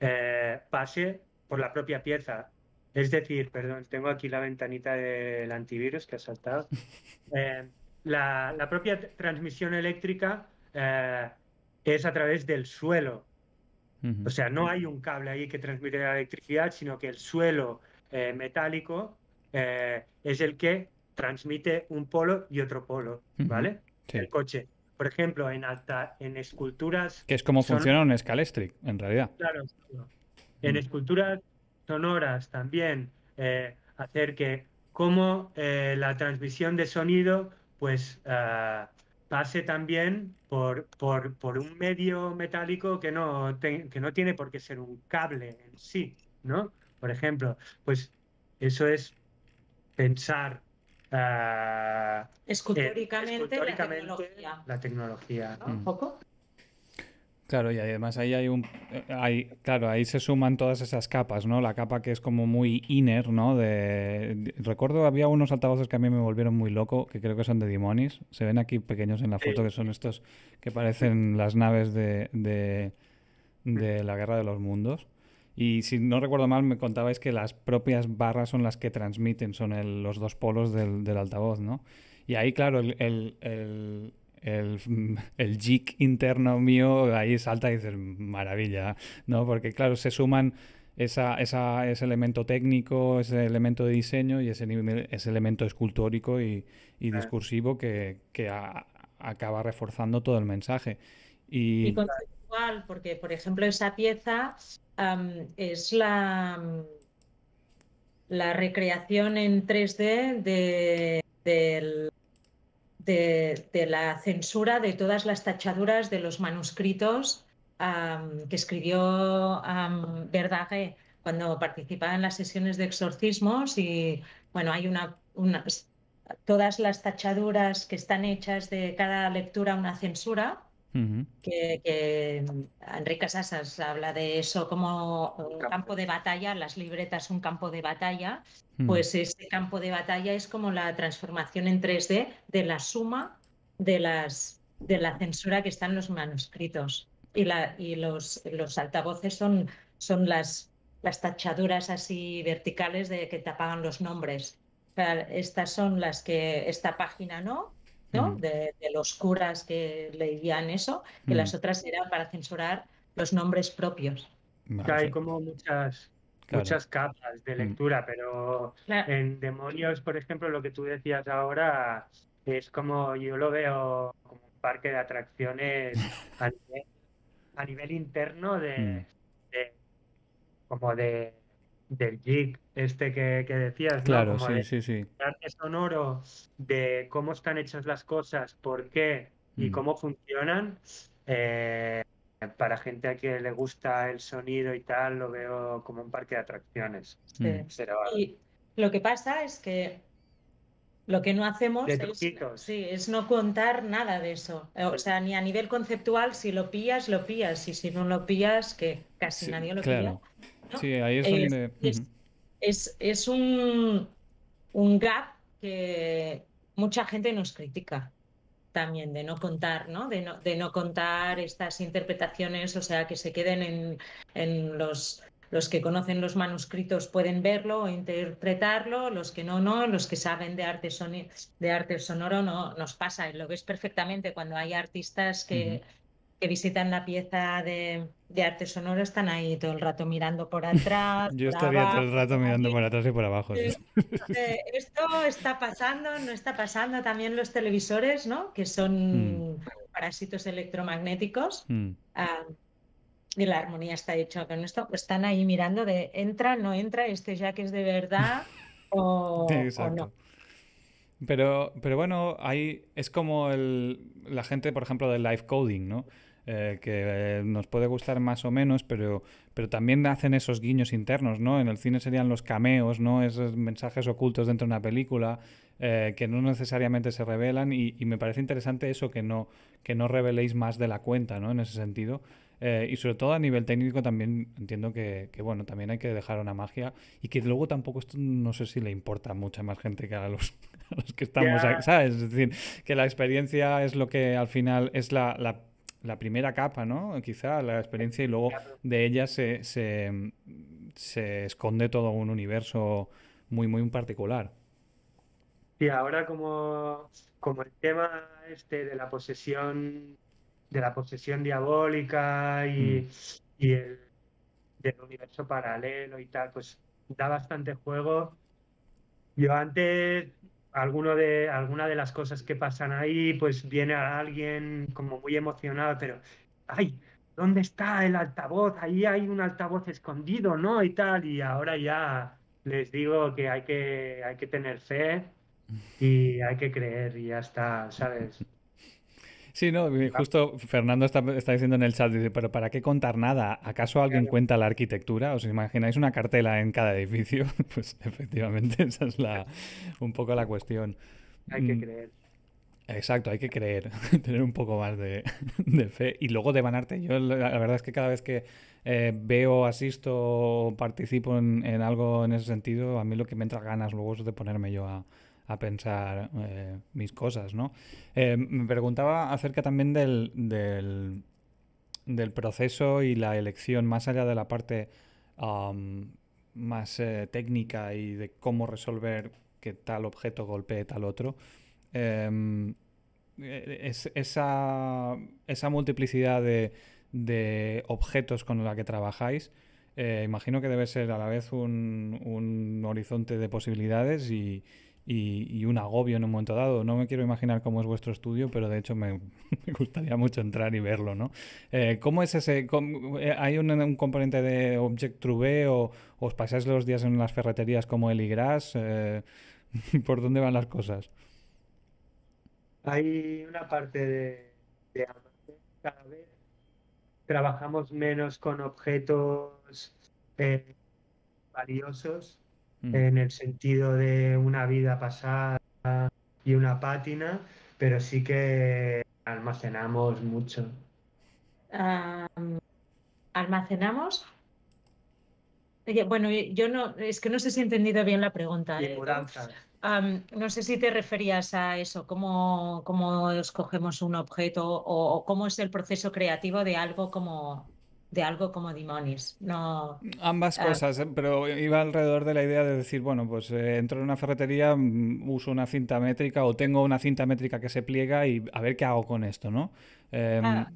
eh, pase por la propia pieza. Es decir, perdón, tengo aquí la ventanita del antivirus que ha saltado. Eh, la, propia transmisión eléctrica eh, es a través del suelo. O sea, no hay un cable ahí que transmite la electricidad, sino que el suelo eh, metálico es el que transmite un polo y otro polo, ¿vale? El coche por ejemplo, en en esculturas. Que es como funciona un escalestric, en realidad. Claro, en mm. esculturas sonoras también eh, hacer que como eh, la transmisión de sonido pues eh, pase también por, por, por, un medio metálico que no, que no tiene por qué ser un cable en sí, ¿no? Por ejemplo, pues eso es pensar escultóricamente, la tecnología. Mm. ¿Un poco? Claro, y además ahí hay un. Eh, hay, claro, ahí se suman todas esas capas, ¿no? La capa que es como muy inner, ¿no? De, recuerdo había unos altavoces que a mí me volvieron muy loco, que creo que son de Dimonis. Se ven aquí pequeños en la foto, que son estos que parecen las naves de, de, la Guerra de los Mundos. Y si no recuerdo mal, me contabais que las propias barras son las que transmiten, son los dos polos del, altavoz, ¿no? Y ahí, claro, el el, el geek interno mío ahí salta y dices, maravilla, ¿no? Porque claro, se suman ese elemento técnico, ese elemento de diseño y ese, ese elemento escultórico y, discursivo que, acaba reforzando todo el mensaje. Y, conceptual, porque por ejemplo esa pieza es la, la recreación en 3D de, del de, la censura de todas las tachaduras de los manuscritos que escribió um, cuando participaba en las sesiones de exorcismos y bueno, hay todas las tachaduras que están hechas de cada lectura una censura que, mm, Enrique Casas habla de eso como un campo de batalla, las libretas un campo de batalla, mm. pues ese campo de batalla es como la transformación en 3D de la suma de, las, de la censura que están los manuscritos. Y, la, y los, los altavoces son, son las, las tachaduras así verticales de que apagan los nombres. estas son las que esta página no, de, los curas que leían eso, que mm. las otras eran para censurar los nombres propios. Hay como muchas, muchas capas de mm. lectura, pero en demonios, por ejemplo, lo que tú decías ahora es como yo lo veo como un parque de atracciones a nivel, interno de mm. como de del jig este que, decías, Claro, sí, sí, arte sonoro, de cómo están hechas las cosas, por qué y mm. cómo funcionan. Eh, para gente a que le gusta el sonido y tal, lo veo como un parque de atracciones. Pero, y lo que pasa es que lo que no hacemos es, sí, es, no contar nada de eso. O sea, ni a nivel conceptual, si lo pillas, lo pillas. Y si no lo pillas, que casi nadie lo claro. Sí, ahí es, Es, un, un gap que mucha gente nos critica también de no contar, ¿no? De no, de no contar estas interpretaciones, o sea, que se queden en, los, los que conocen los manuscritos pueden verlo o interpretarlo, los que no, no, los que saben de arte, son, de arte sonoro no nos pasa, lo ves perfectamente cuando hay artistas que, que visitan la pieza de, arte sonoro están ahí todo el rato mirando por atrás. Yo estaría todo el rato mirando por atrás y por abajo. esto está pasando, no está pasando. También los televisores, ¿no? Que son mm. parásitos electromagnéticos. Mm. Ah, y la armonía está hecha con esto. Pues están ahí mirando de entra, no entra, este ya que es de verdad o, no. Pero, pero bueno, ahí es como el, la gente, por ejemplo, del live coding, ¿no? Eh, que eh, nos puede gustar más o menos, pero, pero también hacen esos guiños internos, ¿no? En el cine serían los cameos, ¿no? Esos mensajes ocultos dentro de una película eh, que no necesariamente se revelan y, me parece interesante eso que no, que no reveléis más de la cuenta, ¿no? En ese sentido. y sobre todo a nivel técnico también entiendo que, bueno, también hay que dejar una magia y que luego tampoco esto no sé si le importa a mucha más gente que a los, que estamos aquí, ¿sabes? Es decir, que la experiencia es lo que al final es la la primera capa, ¿no? Quizá la experiencia y luego de ella se, se, esconde todo un universo muy, muy particular. Y ahora como, como el tema este de la posesión, de la posesión diabólica y, mm. del universo paralelo y tal, pues da bastante juego. Yo antes alguno de, alguna de las cosas que pasan ahí, pues viene alguien como muy emocionado, pero, ay, ¿dónde está el altavoz? Ahí hay un altavoz escondido, ¿no? Y tal, y ahora ya les digo que hay que, hay que tener fe y hay que creer y ya está, ¿sabes? Sí, no, justo Fernando está, diciendo en el chat, dice, pero ¿para qué contar nada? ¿Acaso alguien cuenta la arquitectura? ¿Os imagináis una cartela en cada edificio? Pues efectivamente, esa es la, un poco la cuestión. Hay que mm. creer. Exacto, hay que creer, tener un poco más de, fe y luego devanarte. Yo la, verdad es que cada vez que eh, veo, asisto, participo en, en, algo en ese sentido, a mí lo que me entra ganas luego es de ponerme yo a, a pensar eh, mis cosas, ¿no? Eh, me preguntaba acerca también del, proceso y la elección, más allá de la parte más eh, técnica y de cómo resolver que tal objeto golpee tal otro. Em, es, esa, multiplicidad de, objetos con la que trabajáis, imagino que debe ser a la vez un, un horizonte de posibilidades y, y, un agobio en un momento dado. No me quiero imaginar cómo es vuestro estudio, pero de hecho me, gustaría mucho entrar y verlo, ¿no? Eh, ¿Cómo es ese? Eh, ¿Hay un, componente de Object True o os pasáis los días en las ferreterías como el Igras? Eh, ¿Por dónde van las cosas? Hay una parte de, cada trabajamos menos con objetos valiosos en el sentido de una vida pasada y una pátina, pero sí que almacenamos mucho. ¿Almacenamos? Bueno, yo no, es que no sé si he entendido bien la pregunta. Eh, no sé si te referías a eso, cómo, escogemos un objeto o, cómo es el proceso creativo de algo como, de algo como dimonis No, Ambas ah, cosas, eh, pero iba alrededor de la idea de decir, bueno, pues eh, entro en una ferretería, mm, uso una cinta métrica o tengo una cinta métrica que se pliega y a ver qué hago con esto, ¿no? Em, ah,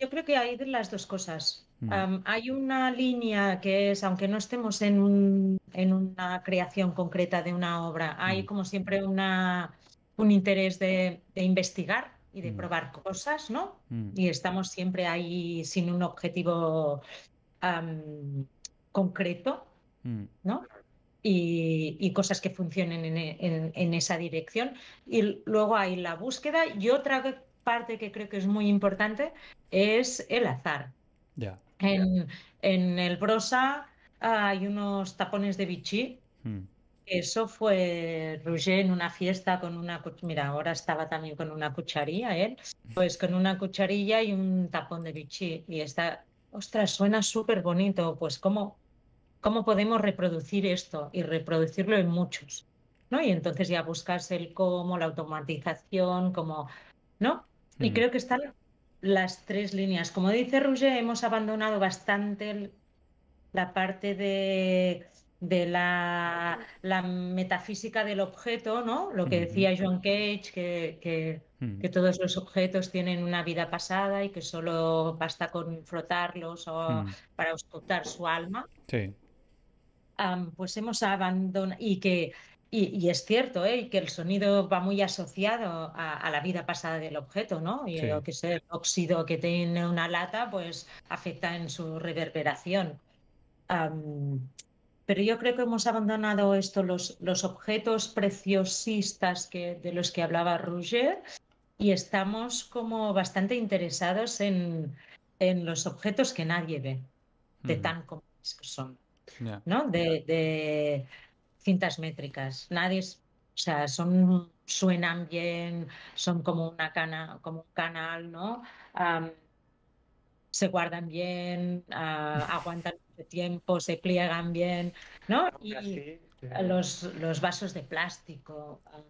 yo creo que hay de las dos cosas. Mm. hay una línea que es, aunque no estemos en, una creación concreta de una obra, hay mm. como siempre una, un interés de investigar y de mm. probar cosas, ¿no? Mm. Y estamos siempre ahí sin un objetivo concreto, mm. ¿no? Y, cosas que funcionen en, esa dirección. Y luego hay la búsqueda y otra parte que creo que es muy importante es el azar. Ya. En, el brosa hay unos tapones de bichí eso fue Roger en una fiesta con una mira, ahora estaba también con una cucharilla él, pues con una cucharilla y un tapón de bichí y está, ostras, suena súper bonito, pues cómo cómo podemos reproducir esto y reproducirlo en muchos, ¿no? Y entonces ya buscarse el cómo, la automatización, como, ¿no? Y creo que están las tres líneas. Como dice Roger, hemos abandonado bastante la parte de de la, metafísica del objeto, ¿no? Lo que decía John Cage, que, mm. que, todos los objetos tienen una vida pasada y que solo basta con frotarlos o, mm. para ocultar su alma. pues hemos abandonado y que y, es cierto, ¿eh? que el sonido va muy asociado a, la vida pasada del objeto, ¿no? Y lo que es el óxido que tiene una lata, pues afecta en su reverberación pero yo creo que hemos abandonado esto, los, los objetos preciosistas que, de los que hablaba Roger, y estamos como bastante interesados en, en los objetos que nadie ve, de tan comunes que son, ¿no? De, cintas métricas. Nadie, o sea, son, suenan bien, son como una cana, como un canal, ¿no? se guardan bien, ah, aguantan mucho tiempo, se pliegan bien, ¿no? Y Los, vasos de plástico, ah,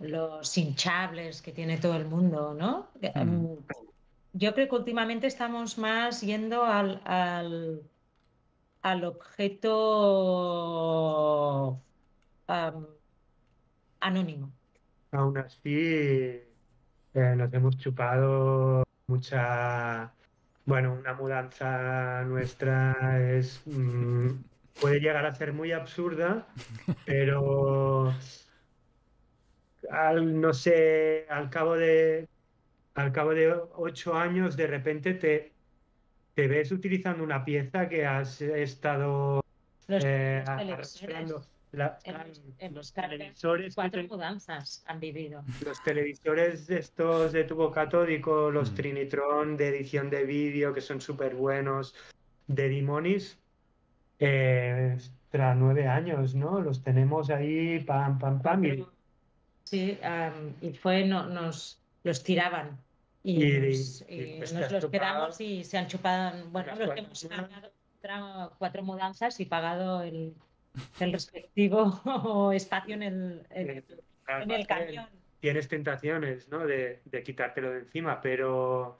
los hinchables que tiene todo el mundo, ¿no? Mm, yo creo que últimamente estamos más yendo al, al, al objeto anónimo. Aún así, eh, nos hemos chupado mucha bueno, una mudanza nuestra es mm, puede llegar a ser muy absurda, pero al no sé, al cabo de al cabo de ocho años, de repente te, te ves utilizando una pieza que has estado en, los televisores. Cuatro mudanzas han vivido. Los televisores estos de tubo catódico, los mm. Trinitron de edición de vídeo, que son súper buenos, de Dimonis, eh, tras nueve años, ¿no? Los tenemos ahí, pam, pam, pam. Y... Sí, y fue, no, nos los tiraban. Y, y, nos, pues los quedamos y se han chupado, bueno, los que hemos pagado cuatro mudanzas y pagado el el respectivo espacio en el, en, Tienes tentaciones ¿no? de, quitártelo de encima, pero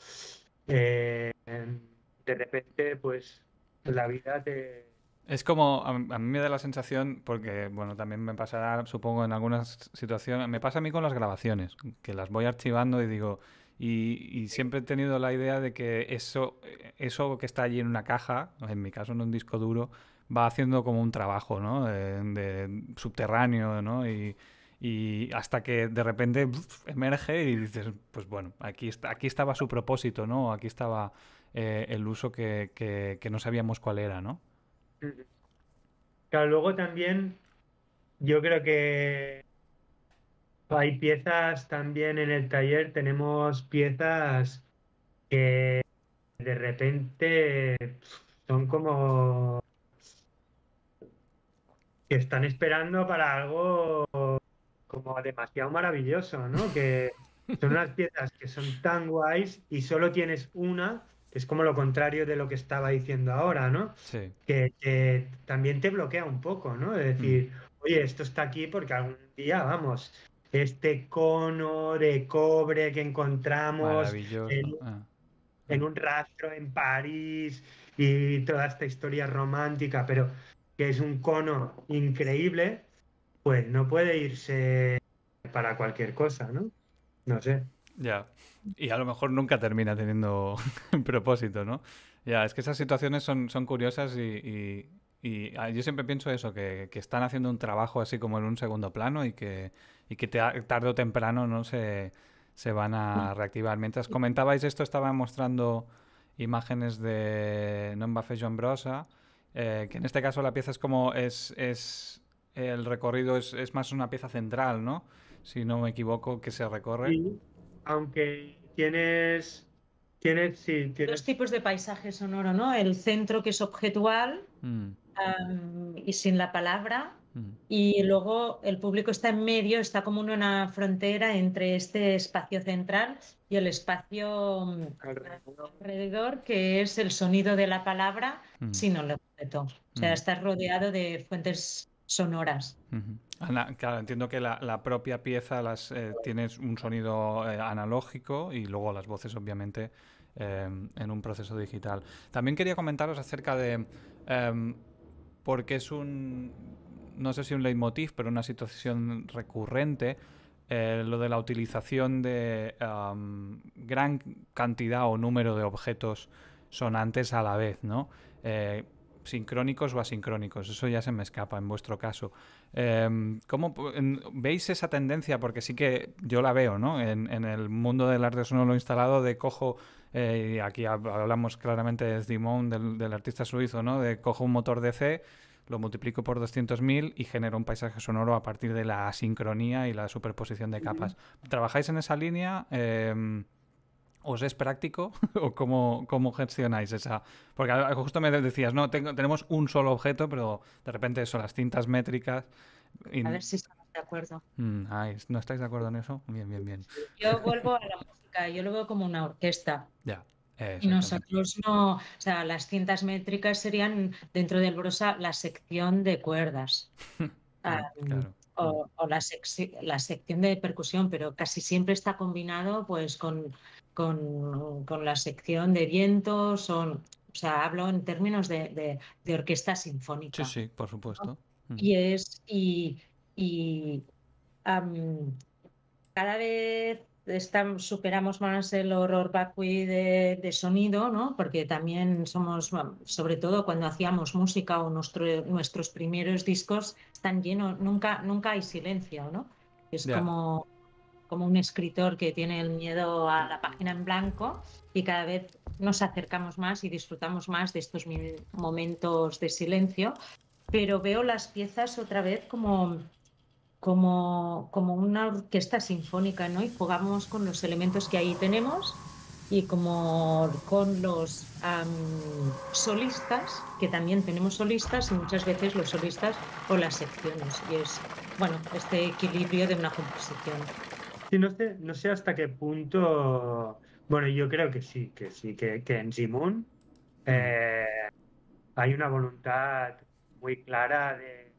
eh, de repente, pues la vida te, es como, a, mí me da la sensación, porque bueno, también me pasa, supongo, en algunas situaciones, me pasa a mí con las grabaciones, que las voy archivando y digo, y, y, siempre he tenido la idea de que eso, eh, eso que está allí en una caja, en mi caso en un disco duro, va haciendo como un trabajo, ¿no? Eh, de, subterráneo, ¿no? Y, y hasta que de repente emerge y dices, pues bueno, aquí, está, aquí estaba su propósito, ¿no? Aquí estaba eh, el uso que, que, no sabíamos cuál era, ¿no? Claro, luego también yo creo que hay piezas también en el taller, tenemos piezas que de repente son como que están esperando para algo como demasiado maravilloso, ¿no? Que son unas piezas que son tan guays y solo tienes una, que es como lo contrario de lo que estaba diciendo ahora, ¿no? Sí. Que, también te bloquea un poco, ¿no? Es decir, mm. oye, esto está aquí porque algún día, vamos, este cono de cobre que encontramos ah. en, un rastro en París y toda esta historia romántica, pero que es un cono increíble, pues no puede irse para cualquier cosa, ¿no? No sé. Ya. Y a lo mejor nunca termina teniendo propósito, ¿no? Ya, es que esas situaciones son, curiosas y, ah, yo siempre pienso eso, que, están haciendo un trabajo así como en un segundo plano y que, y que tarde o temprano no se, se van a mm. reactivar. Mientras comentabais esto, estaba mostrando imágenes de Non Buffet John Brosa eh, que en este caso la pieza es como es, es el recorrido es, es, más una pieza central, ¿no? Si no me equivoco, que se recorre. aunque tienes, tienes, sí, tienes... Dos tipos de paisaje sonoro, ¿no? El centro que es objetual mm. y sin la palabra. Mm. Y luego el público está en medio, está como una frontera entre este espacio central y el espacio alrededor, que es el sonido de la palabra, mm. sino o sea, mm. rodeado de fuentes sonoras. claro, entiendo que la, propia pieza las eh, un sonido eh, analógico y luego las voces, obviamente, em, en un proceso digital. También quería comentaros acerca de. Em, porque es un. No sé si un leitmotiv, pero una situación recurrente. Eh, lo de la utilización de gran cantidad o número de objetos sonantes a la vez, ¿no? Eh, sincrónicos o asincrónicos. Eso ya se me escapa en vuestro caso. Em, ¿Cómo veis esa tendencia? Porque sí que yo la veo, ¿no? En, el mundo del arte sonoro instalado, de cojo, y eh, aquí hablamos claramente de Dimon, del, artista suizo, ¿no? De cojo un motor DC, lo multiplico por 200.000 y genero un paisaje sonoro a partir de la asincronía y la superposición de capas. ¿Trabajáis en esa línea? Em, ¿Os es práctico o cómo, cómo, gestionáis esa? Porque justo me decías, no, tenemos un solo objeto, pero de repente son las cintas métricas. A ver si estamos de acuerdo. Mm, ¿No estáis de acuerdo en eso? Bien, bien, bien. Yo vuelvo a la música, yo lo veo como una orquesta. Ya. Y nosotros no, o sea, las cintas métricas serían dentro del brosa la sección de cuerdas. Ah, o, la, la, sección de percusión, pero casi siempre está combinado pues con con, la sección de vientos, son, o sea, hablo en términos de, orquesta sinfónica. Sí, sí, por supuesto. Mm. Y es, y, cada vez estamos, superamos más el horror vacui de, sonido, ¿no? Porque también somos, sobre todo cuando hacíamos música o nuestros primeros discos están llenos, nunca, nunca hay silencio, ¿no? Es como como un escritor que tiene el miedo a la página en blanco y cada vez nos acercamos más y disfrutamos más de estos momentos de silencio, pero veo las piezas otra vez como, como, como una orquesta sinfónica, ¿no? Y jugamos con los elementos que ahí tenemos y como con los solistas, que también tenemos solistas y muchas veces los solistas o las secciones. Y es, bueno, este equilibrio de una composición no sé, no sé hasta qué punto. Bueno, yo creo que sí, que sí, que, en Simón eh, hay una voluntad muy clara de,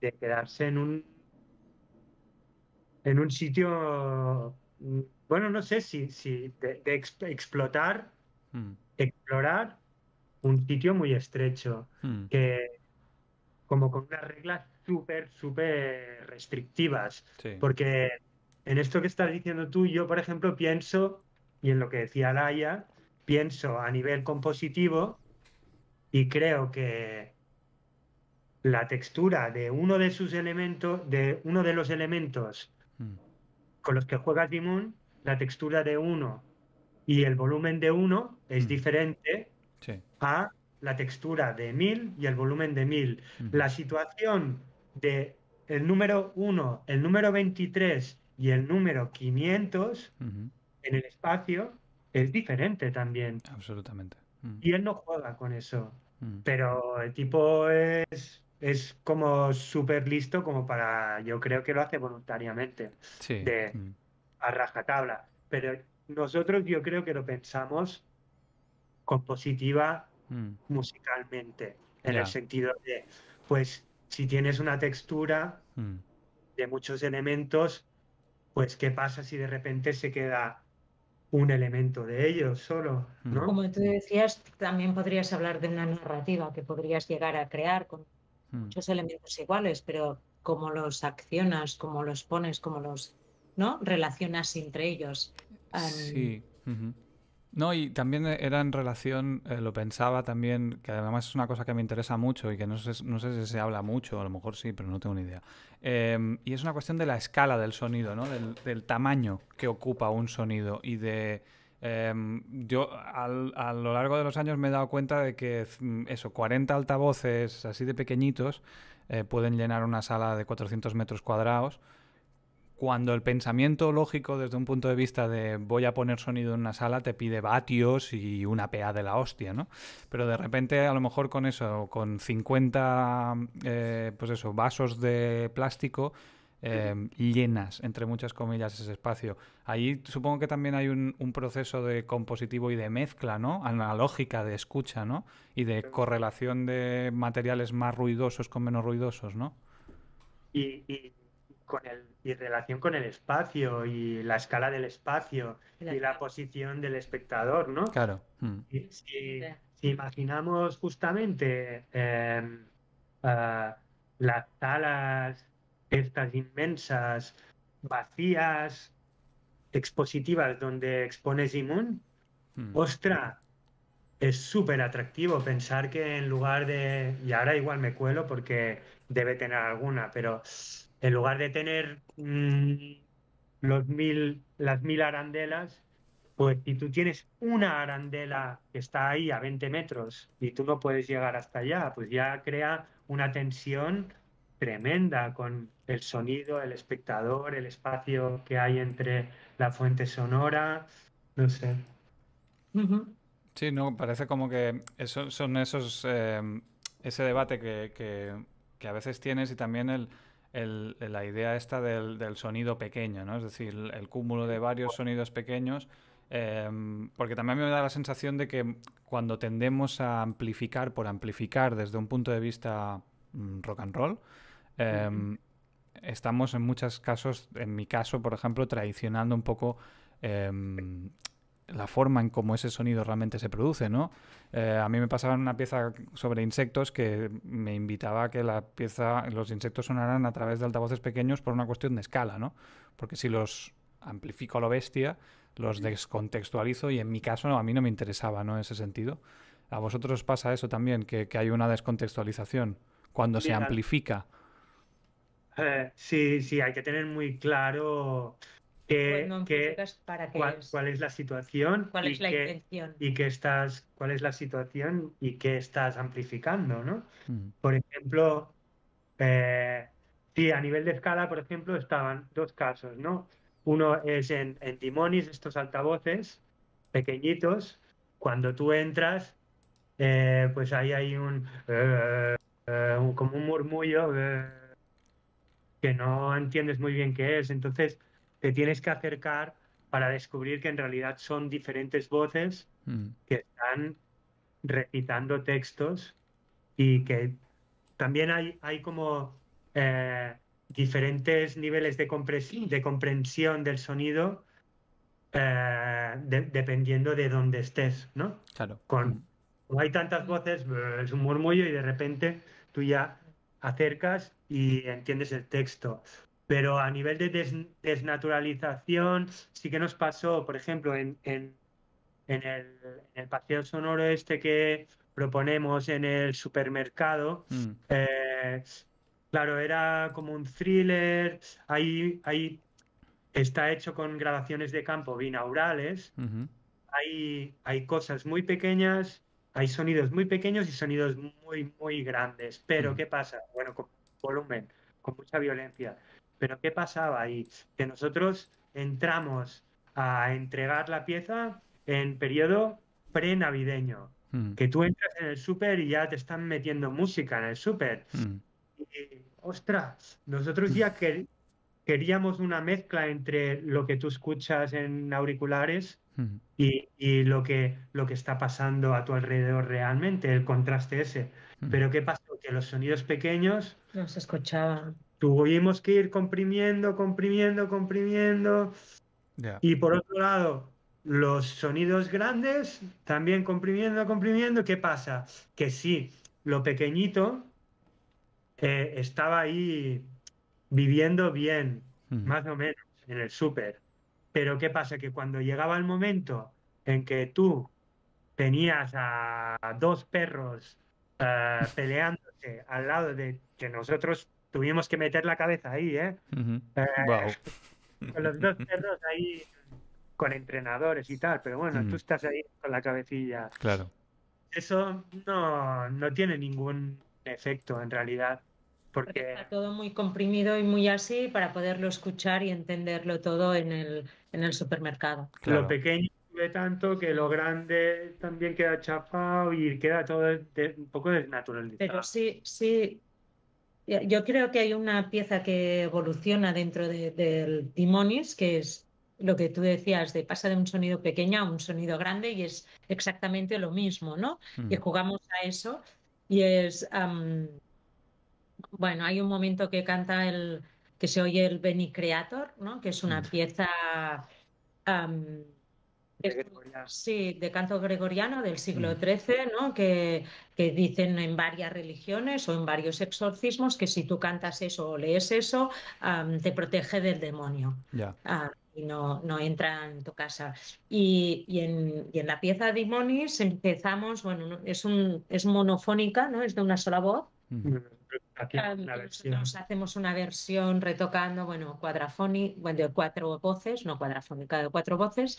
de quedarse en un en un sitio bueno no sé si, si de, explotar mm. explorar un sitio muy estrecho mm. que como con unas reglas súper súper restrictivas porque en esto que estás diciendo tú, yo, por ejemplo, pienso, y en lo que decía Laia, pienso a nivel compositivo y creo que la textura de uno de sus elementos, de uno de los elementos hmm. con los que juega Dimon, la textura de uno y el volumen de uno es hmm. diferente a la textura de 1000 y el volumen de 1000. Hmm. La situación de el número uno, el número 23 y el número 500 en el espacio es diferente también. Absolutamente. Mm. Y él no juega con eso. Mm. Pero el tipo es, es como súper listo como para, yo creo que lo hace voluntariamente, sí. de mm. a rajatabla. Pero nosotros yo creo que lo pensamos compositiva musicalmente, en el sentido de, pues, si tienes una textura de muchos elementos, pues ¿qué pasa si de repente se queda un elemento de ellos solo? ¿no? Como tú decías, también podrías hablar de una narrativa que podrías llegar a crear con hmm. muchos elementos iguales, pero cómo los accionas, cómo los pones, cómo los ¿no? relacionas entre ellos. sí. No, y también e-, era en relación, eh, lo pensaba también, que además es una cosa que me interesa mucho y que no sé, no sé si se habla mucho, a lo mejor sí, pero no tengo ni idea. Em, y es una cuestión de la escala del sonido, ¿no? Del, tamaño que ocupa un sonido y de... Em, yo a lo largo de los años me he dado cuenta de que mm, eso, 40 altavoces así de pequeñitos eh, pueden llenar una sala de 400 metros cuadrados cuando el pensamiento lógico desde un punto de vista de voy a poner sonido en una sala te pide vatios y una PA de la hostia, ¿no? Pero de repente a lo mejor con eso, con 50, eh, pues eso, vasos de plástico, eh, llenas, entre muchas comillas, ese espacio. Ahí supongo que también hay un, proceso de compositivo y de mezcla, ¿no? Analógica, de escucha, ¿no? Y de correlación de materiales más ruidosos con menos ruidosos, ¿no? y con el, y relación con el espacio y la escala del espacio y la posición del espectador, ¿no? Claro. Mm. Si, imaginamos justamente em, eh, las salas estas inmensas, vacías, expositivas donde expone Simón, mm. ostra, es súper atractivo pensar que en lugar de, y ahora igual me cuelo porque debe tener alguna, pero en lugar de tener mm, los mil, las mil arandelas, pues si tú tienes una arandela que está ahí a 20 metros y tú no puedes llegar hasta allá, pues ya crea una tensión tremenda con el sonido, el espectador, el espacio que hay entre la fuente sonora, no sé. Sí, no, parece como que eso, son esos, eh, ese debate que, a veces tienes y también el, la idea esta del, sonido pequeño, ¿no? Es decir, el cúmulo de varios sonidos pequeños. Em, porque también me da la sensación de que cuando tendemos a amplificar por amplificar desde un punto de vista mm, rock and roll, em, estamos en muchos casos, en mi caso, por ejemplo, traicionando un poco em, la forma en cómo ese sonido realmente se produce, ¿no? Eh, a mí me pasaba en una pieza sobre insectos que me invitaba a que la pieza, los insectos sonaran a través de altavoces pequeños por una cuestión de escala, ¿no? Porque si los amplifico a lo bestia, los descontextualizo y en mi caso no, a mí no me interesaba, ¿no? En ese sentido. ¿A vosotros pasa eso también, que, hay una descontextualización cuando se amplifica? Eh, sí, sí, hay que tener muy claro pues cuál, es. la situación cuál y es la y estás cuál es la situación y qué estás amplificando no mm. por ejemplo eh, a nivel de escala por ejemplo estaban dos casos no uno es en, en Timonis estos altavoces pequeñitos cuando tú entras eh, pues ahí hay un, eh, un como un murmullo que no entiendes muy bien qué es entonces te tienes que acercar para descubrir que en realidad son diferentes voces mm. que están recitando textos y que también hay, hay como eh, diferentes niveles de, comprensión, de comprensión del sonido eh, dependiendo de dónde estés, ¿no? Claro. Con, mm. como hay tantas voces, es un murmullo y de repente tú ya acercas y entiendes el texto. Pero a nivel de desnaturalización, sí que nos pasó, por ejemplo, en, el, paseo sonoro este que proponemos en el supermercado. Mm. Eh, claro, era como un thriller, ahí está hecho con grabaciones de campo binaurales. Hay, cosas muy pequeñas, hay sonidos muy pequeños y sonidos muy, muy grandes. Pero, mm. ¿qué pasa? Bueno, con volumen, con mucha violencia. Pero ¿qué pasaba ahí? Que nosotros entramos a entregar la pieza en periodo pre-navideño. Mm. Que tú entras en el súper y ya te están metiendo música en el súper. Mm. ostras, nosotros ya mm. queríamos una mezcla entre lo que tú escuchas en auriculares y, lo, que, lo que está pasando a tu alrededor realmente, el contraste ese. Pero ¿qué pasó? Que los sonidos pequeños... No se escuchaban tuvimos que ir comprimiendo, comprimiendo, comprimiendo. Y por otro lado, los sonidos grandes, también comprimiendo, comprimiendo. ¿Qué pasa? Que sí, lo pequeñito eh, estaba ahí viviendo bien, hmm. más o menos, en el súper. Pero ¿qué pasa? Que cuando llegaba el momento en que tú tenías a dos perros eh, peleándose al lado de que nosotros tuvimos que meter la cabeza ahí, ¿eh? eh con los dos perros ahí, con entrenadores y tal, pero bueno, tú mm. estás ahí con la cabecilla. Claro. Eso no, no tiene ningún efecto en realidad. Porque... está todo muy comprimido y muy así para poderlo escuchar y entenderlo todo en el, en el supermercado. Lo pequeño ve tanto que lo grande también queda chafado y queda todo un poco desnaturalizado. Pero sí, sí, yo creo que hay una pieza que evoluciona dentro del Timonis, que es lo que tú decías, de pasa de un sonido pequeño a un sonido grande y es exactamente lo mismo, ¿no? Mm. Y jugamos a eso y es, bueno, hay un momento que canta el, que se oye el Beni Creator, ¿no? Que es una mm. pieza... Sí, de canto gregoriano del siglo XIII, mm. ¿no? Que, dicen en varias religiones o en varios exorcismos que si tú cantas eso o lees eso, te protege del demonio. Ah, y no, no, entra en tu casa. Y, en, la pieza Dimonis empezamos, bueno, es, monofónica, ¿no? Es de una sola voz. Mm nos hacemos una versión retocando, bueno, cuadrafónica, bueno, de cuatro voces, no cuadrafónica, de cuatro voces,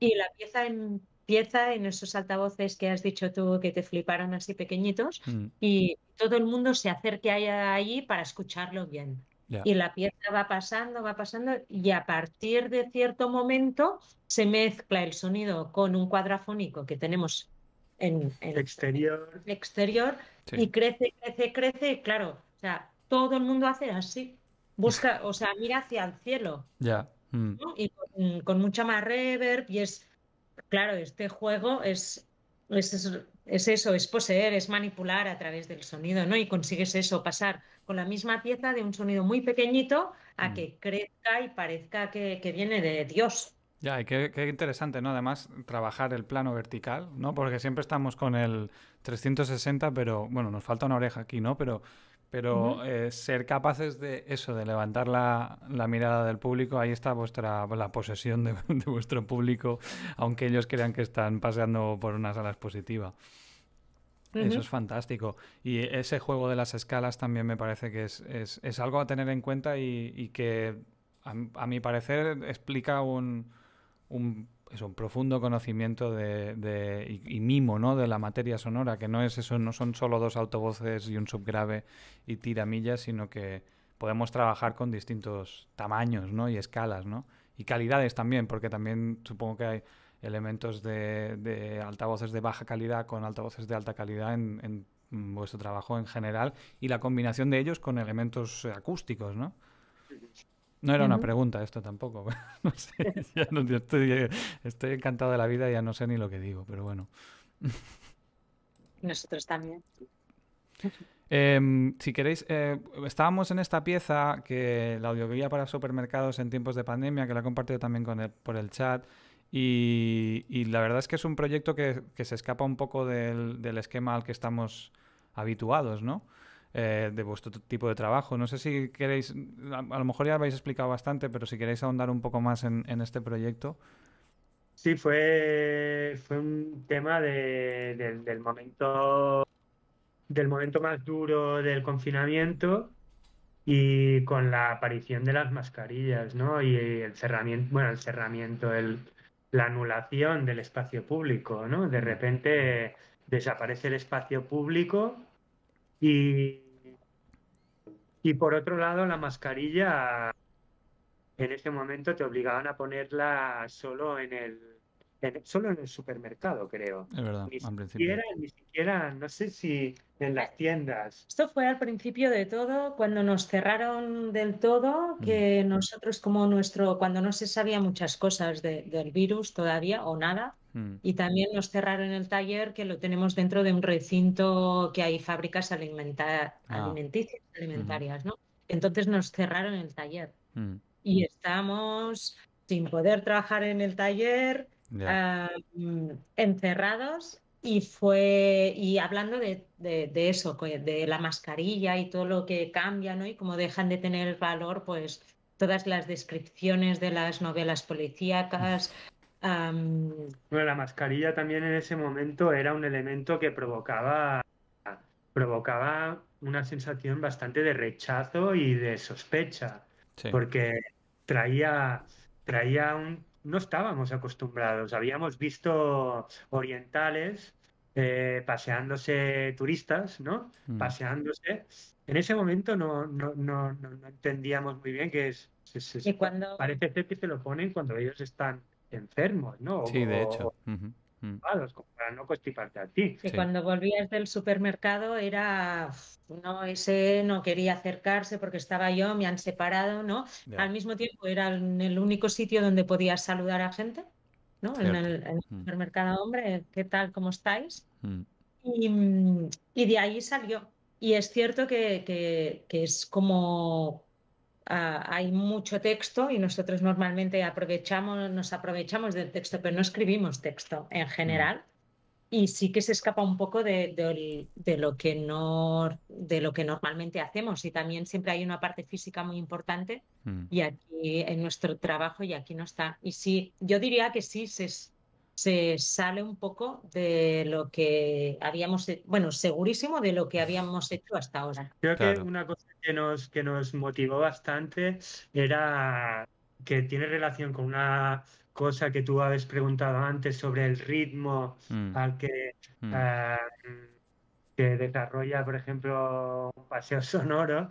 y la pieza empieza en esos altavoces que has dicho tú que te fliparon así pequeñitos, y todo el mundo se acerque ahí para escucharlo bien. Y la pieza va pasando, va pasando, y a partir de cierto momento se mezcla el sonido con un cuadrafónico que tenemos en, exterior, exterior y crece, crece, crece, claro, o sea, todo el mundo hace así, busca, o sea, mira hacia el cielo. Ya. Mm. Y con, mucha más reverb y es, claro, este juego es, es, es eso, es poseer, es manipular a través del sonido, ¿no? Y consigues eso, pasar con la misma pieza de un sonido muy pequeñito a mm. que crezca y parezca que, que, viene de Dios. Ya, y qué, interesante, ¿no? Además, trabajar el plano vertical, ¿no? Porque siempre estamos con el 360, pero bueno, nos falta una oreja aquí, ¿no? Pero, pero eh, ser capaces de eso, de levantar la, mirada del público, ahí está vuestra la posesión de, vuestro público, aunque ellos crean que están paseando por una sala expositiva. Eso es fantástico. Y ese juego de las escalas también me parece que es, algo a tener en cuenta y, que, a mi parecer, explica un, un, un profundo conocimiento de, y, mimo ¿no? de la materia sonora, que no es eso, no son solo dos autovoces y un subgrave y tiramillas, sino que podemos trabajar con distintos tamaños ¿no? y escalas, ¿no? Y calidades también, porque también supongo que hay elementos de, altavoces de baja calidad con altavoces de alta calidad en, en vuestro trabajo en general y la combinación de ellos con elementos acústicos, ¿no? No era una pregunta esto tampoco. No sé, estoy, encantado de la vida, y ya no sé ni lo que digo, pero bueno. Nosotros también. Em, si queréis, eh, estábamos en esta pieza que la audioguía para supermercados en tiempos de pandemia, que la he compartido también con el, por el chat. Y, la verdad es que es un proyecto que, se escapa un poco del, del esquema al que estamos habituados, ¿no? Eh, de vuestro tipo de trabajo. No sé si queréis, a, lo mejor ya habéis explicado bastante, pero si queréis ahondar un poco más en, este proyecto. Sí, fue, fue un tema del momento del momento más duro del confinamiento y con la aparición de las mascarillas, ¿no? Y el cerramiento, bueno, el cerramiento, la anulación del espacio público, ¿no? De repente desaparece el espacio público y, y por otro lado, la mascarilla en ese momento te obligaban a ponerla solo en el, solo en el supermercado, creo. Es verdad, ni siquiera, ni siquiera, no sé si en las tiendas. Esto fue al principio de todo, cuando nos cerraron del todo, mm. que nosotros como nuestro, cuando no se sabía muchas cosas del virus todavía o nada, Mm. Y también nos cerraron el taller que lo tenemos dentro de un recinto que hay fábricas alimentarias... Ah. alimenticias, alimentarias, ¿no? Entonces nos cerraron el taller mm. y estamos sin poder trabajar en el taller, encerrados y fue y hablando de, de, de, eso, de la mascarilla y todo lo que cambia, ¿no? Y cómo dejan de tener valor, pues todas las descripciones de las novelas policíacas, la mascarilla también en ese momento era un elemento que provocaba, provocaba una sensación bastante de rechazo y de sospecha, porque traía, traía un... No estábamos acostumbrados, habíamos visto orientales eh, paseándose turistas, ¿no? Mm. Paseándose. En ese momento no, entendíamos muy bien qué es... Parece que te lo ponen cuando ellos están enfermos, ¿no? Sí, de hecho. para no constiparte a ti. Que cuando volvías del supermercado era, no, ese no quería acercarse porque estaba yo, me han separado, ¿no? Al mismo tiempo era el único sitio donde podías saludar a gente, ¿no? En el, supermercado, hombre, ¿qué tal, cómo estáis? Y, de ahí salió. Y es cierto que, que es como Ah, hay mucho texto y nosotros normalmente aprovechamos, nos aprovechamos del texto, pero no escribimos texto en mm. general. Y sí que se escapa un poco de, lo que normalmente hacemos. Y también siempre hay una parte física muy importante mm. y aquí en nuestro trabajo y aquí no está. Y sí, yo diría que sí, se, se sale un poco de lo que habíamos, bueno, segurísimo de lo que habíamos hecho hasta ahora. Creo que una cosa que nos, que nos motivó bastante era que tiene relación con una cosa que tú habías preguntado antes sobre el ritmo mm. al que, mm. eh, que desarrolla, por ejemplo, un paseo sonoro,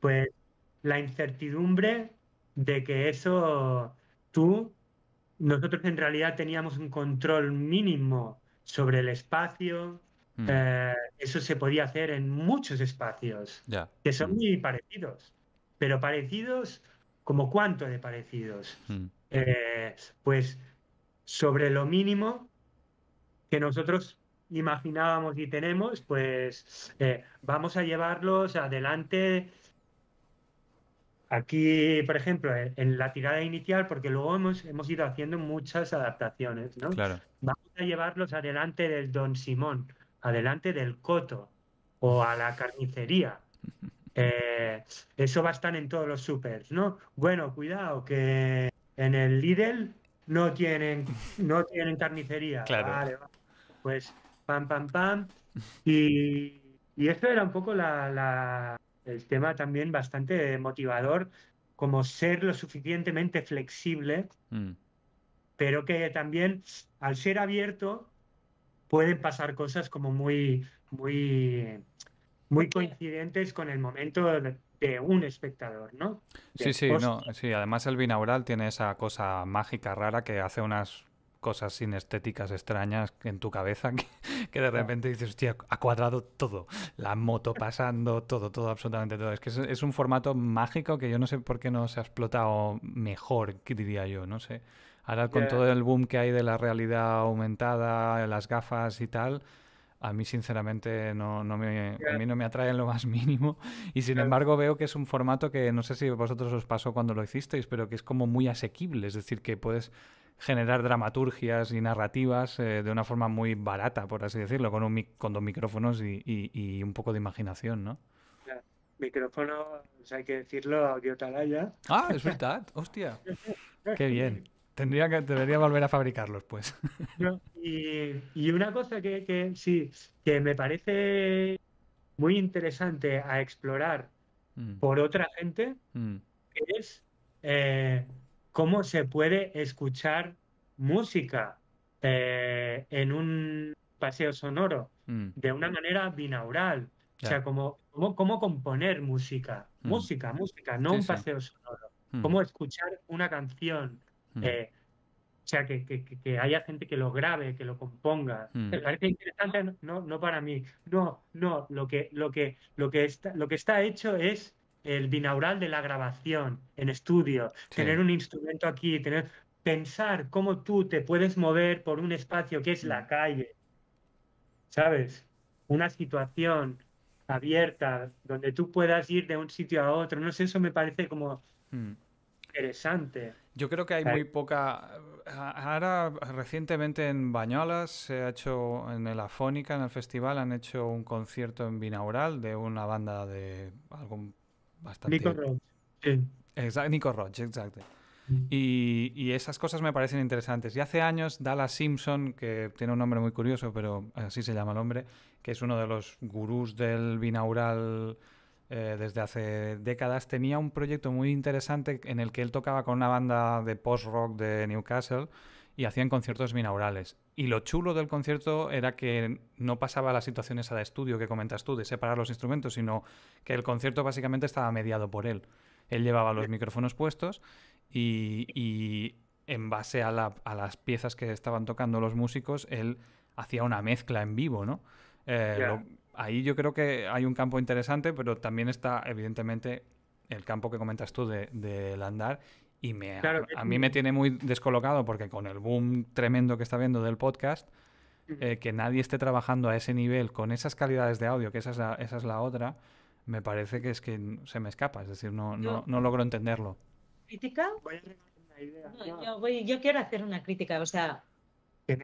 pues la incertidumbre de que eso tú nosotros en realidad teníamos un control mínimo sobre el espacio. Mm. Eh, eso se podía hacer en muchos espacios que son mm. muy parecidos, pero parecidos como cuánto de parecidos. Mm. Eh, pues sobre lo mínimo que nosotros imaginábamos y tenemos, pues eh, vamos a llevarlos adelante Aquí, por ejemplo, en la tirada inicial, porque luego hemos, hemos ido haciendo muchas adaptaciones, ¿no? Vamos a llevarlos adelante del Don Simón, adelante del Coto o a la carnicería. Eh, eso va a estar en todos los supers, ¿no? Bueno, cuidado, que en el Lidl no tienen, no tienen carnicería. Claro. Vale, Pues pam, pam, pam. Y, y esto era un poco la, el tema también bastante motivador, como ser lo suficientemente flexible, mm. pero que también al ser abierto pueden pasar cosas como muy, muy, muy coincidentes con el momento de, un espectador, ¿no? sí, sí, no, sí, además el binaural tiene esa cosa mágica rara que hace unas cosas sinestéticas extrañas en tu cabeza que, de repente dices, hostia, ha cuadrado todo. La moto pasando, todo, todo, absolutamente todo. Es que es, un formato mágico que yo no sé por qué no se ha explotado mejor, diría yo, no sé. Ahora con todo el boom que hay de la realidad aumentada, las gafas y tal, a mí sinceramente no, me, a mí no me atrae en lo más mínimo y sin embargo veo que es un formato que no sé si vosotros os pasó cuando lo hicisteis, pero que es como muy asequible, es decir, que puedes generar dramaturgias y narrativas eh, de una forma muy barata, por así decirlo, con, un, con dos micrófonos y, un poco de imaginación, ¿no? Micrófono, hay que decirlo, audio talaya. Ah, es verdad, hostia. Qué bien. Tendría que, debería volver a fabricarlos, pues. y, una cosa que, sí, que me parece muy interesante a explorar mm. por otra gente mm. es eh, cómo se puede escuchar música eh, en un paseo sonoro mm. de una manera binaural. O sea, como, cómo componer música, música, música, no un paseo sonoro. Cómo escuchar una canción Mm. Eh, o sea, que, haya gente que lo grabe, que lo componga. Mm. Me parece interesante, no, no para mí. No, no, lo que, lo que, lo que está, lo que está hecho es el binaural de la grabación en estudio, tener un instrumento aquí, tener pensar cómo tú te puedes mover por un espacio que es la mm. calle, ¿sabes? Una situación abierta donde tú puedas ir de un sitio a otro, no sé, eso me parece como interesante. Yo creo que hay muy poca. Ahora, recientemente en Bañolas se ha hecho en el Afónica, en el festival, han hecho un concierto en binaural de una banda de algo bastante. Nico Roche. Nico Roche, exacto. Mm. Y, y, esas cosas me parecen interesantes. Y hace años, Dallas Simpson, que tiene un nombre muy curioso, pero así se llama el hombre, que es uno de los gurús del binaural eh, desde hace décadas, tenía un proyecto muy interesante en el que él tocaba con una banda de post-rock de Newcastle y hacían conciertos binaurales. Y lo chulo del concierto era que no pasaba las situaciones a de estudio que comentas tú, de separar los instrumentos, sino que el concierto básicamente estaba mediado por él. Él llevaba los micrófonos puestos y, en base a, las piezas que estaban tocando los músicos, él hacía una mezcla en vivo, ¿no? Eh, ahí yo creo que hay un campo interesante, pero también está, evidentemente, el campo que comentas tú del andar. Y me, a, mí me tiene muy descolocado porque con el boom tremendo que está viendo del podcast, eh, que nadie esté trabajando a ese nivel con esas calidades de audio, que esa es la, esa es la otra, me parece que es que se me escapa. Es decir, no, no, logro entenderlo. ¿Crítica? yo, quiero hacer una crítica. O sea, yo,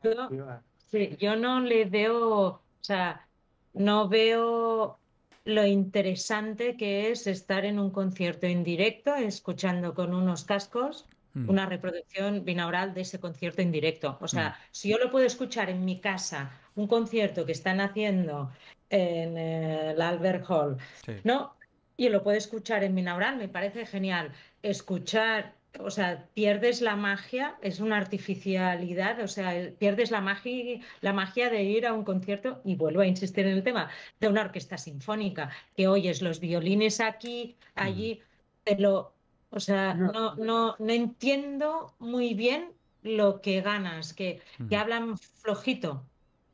sí, yo no le veo. O sea, no veo lo interesante que es estar en un concierto en directo, escuchando con unos cascos mm. una reproducción binaural de ese concierto en directo. O sea, mm. si yo lo puedo escuchar en mi casa, un concierto que están haciendo en el eh, Albert Hall, ¿no? Y lo puedo escuchar en binaural, me parece genial. Escuchar o sea, pierdes la magia, es una artificialidad, o sea, pierdes la magia, la magia de ir a un concierto, y vuelvo a insistir en el tema, de una orquesta sinfónica, que oyes los violines aquí, mm. allí, te o sea, no, no, no entiendo muy bien lo que ganas, que, mm. hablan flojito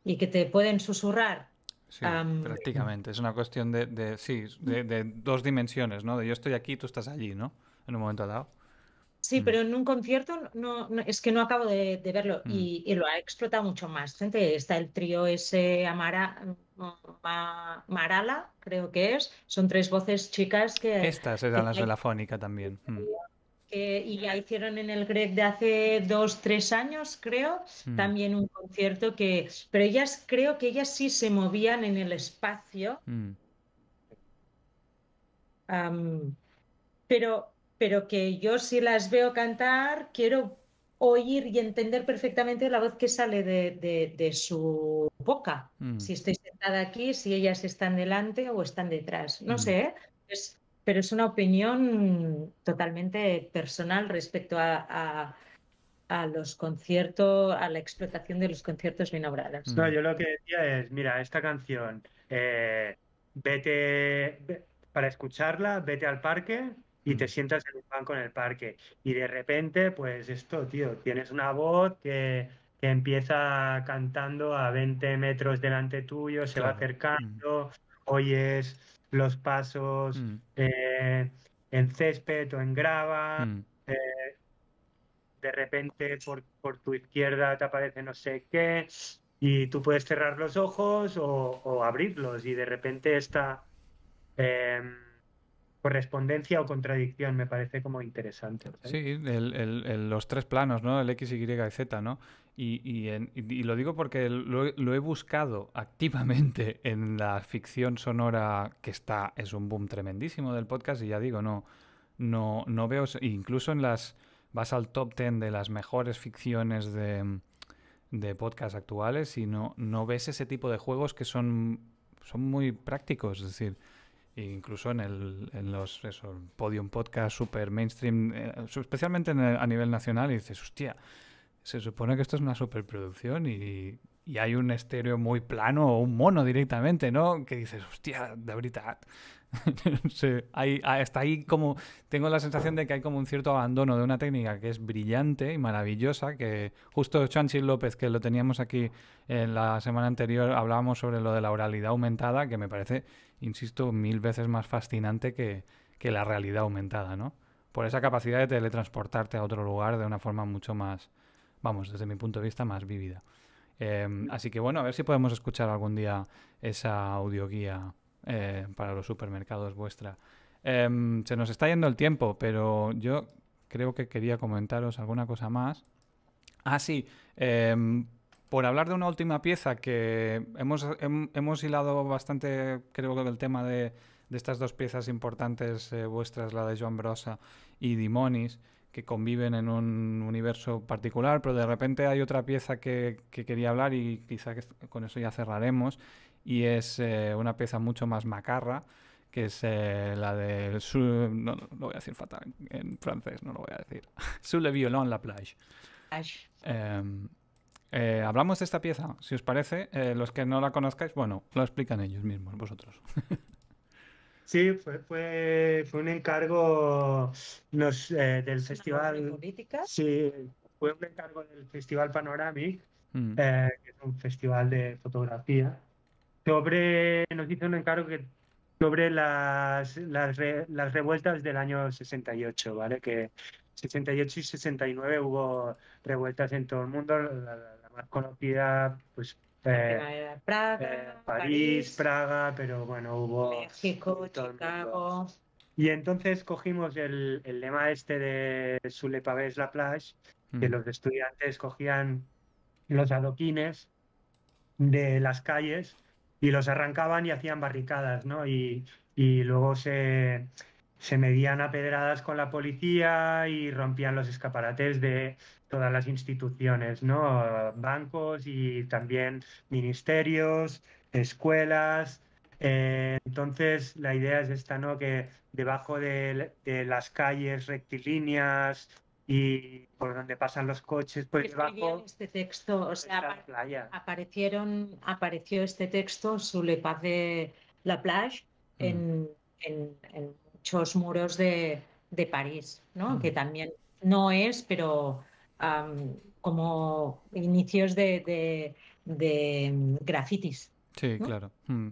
y que te pueden susurrar prácticamente. Es una cuestión de, sí, de, dos dimensiones, ¿no? De yo estoy aquí, tú estás allí, ¿no? En un momento dado. Sí, mm. pero en un concierto no, es que no acabo de, verlo mm. y, lo ha explotado mucho más gente. Está el trío ese Amara, Marala, creo que es. Son tres voces chicas que... Estas eran las de la fónica también. Mm. y la hicieron en el Greg de hace dos, tres años, creo, también un concierto que... Pero ellas creo que ellas sí se movían en el espacio. pero pero que yo si las veo cantar, quiero oír y entender perfectamente la voz que sale de, su boca. Mm. Si estoy sentada aquí, si ellas están delante o están detrás. No mm. sé, ¿eh? pero es una opinión totalmente personal respecto a, a, los conciertos, a la explotación de los conciertos bien No, mm. yo lo que decía es, mira, esta canción, eh, vete, para escucharla, vete al parque, y mm. te sientas en un banco en el parque. Y de repente, pues esto, tío, tienes una voz que, empieza cantando a 20 metros delante tuyo, se va mm. acercando, oyes los pasos mm. eh, en césped o en grava. Eh, de repente por, tu izquierda te aparece no sé qué y tú puedes cerrar los ojos o, abrirlos y de repente está em, correspondencia o contradicción, me parece como interesante. Sí, los tres planos, ¿no? El X, Y y Z, ¿no? Y, lo digo porque lo, he buscado activamente en la ficción sonora que está, es un boom tremendísimo del podcast y ya digo, no, no, no veo, incluso en las, vas al top ten de las mejores ficciones de, de podcast actuales y no, no ves ese tipo de juegos que son, son muy prácticos, es decir, incluso en, el, en los podium podcast super mainstream, eh, especialmente a nivel nacional, y dices, hostia, se supone que esto es una superproducción y, y hay un estéreo muy plano o un mono directamente, ¿no? Que dices, hostia, de ahorita hasta ah, ahí como tengo la sensación de que hay como un cierto abandono de una técnica que es brillante y maravillosa, que justo Chanchi López, que lo teníamos aquí en la semana anterior, hablábamos sobre lo de la oralidad aumentada, que me parece, insisto, mil veces más fascinante que, la realidad aumentada, ¿no? Por esa capacidad de teletransportarte a otro lugar de una forma mucho más, vamos, desde mi punto de vista, más vívida. Em, así que bueno, a ver si podemos escuchar algún día esa audioguía eh, para los supermercados vuestra. Em, se nos está yendo el tiempo, pero yo creo que quería comentaros alguna cosa más. Ah, sí. Em, por hablar de una última pieza que hemos, hemos hilado bastante, creo que el tema de, estas dos piezas importantes eh, vuestras, la de Joan Brosa y Dimonis, que conviven en un universo particular, pero de repente hay otra pieza que, quería hablar y quizá con eso ya cerraremos, y es eh, una pieza mucho más macarra, que es eh, la del... No, no, lo voy a decir fatal, en francés no lo voy a decir. Sous le violon la plage. Em, eh, hablamos de esta pieza, si os parece. los que no la conozcáis, bueno, lo explican ellos mismos, vosotros. Sí, fue, fue, un encargo nos, del festival. Sí, fue un encargo del Festival Panoramic, mm. que es un festival de fotografía sobre, nos hizo un encargo que sobre las, las, revueltas del año 68, ¿vale? Que 68 y 69 hubo revueltas en todo el mundo, la, más conocida, pues... Eh, eh, París, Praga, pero bueno, hubo... México, Chicago... Y entonces cogimos el, lema este de Sule Pavés La Plage, que mm. los estudiantes cogían los adoquines de las calles y los arrancaban y hacían barricadas, ¿no? Y, y luego se, se medían a pedradas con la policía y rompían los escaparates de todas las instituciones, ¿no? Bancos y también ministerios, escuelas. Eh, entonces, la idea es esta, ¿no? Que debajo de las calles rectilíneas, y por donde pasan los coches, por pues debajo. este texto, o sea, aparecieron, apareció este texto, le Paz de la Plage, mm. en, en, muchos muros de, París, mm. Que también no es, pero como inicios de, de, grafitis. Sí, claro. Mm.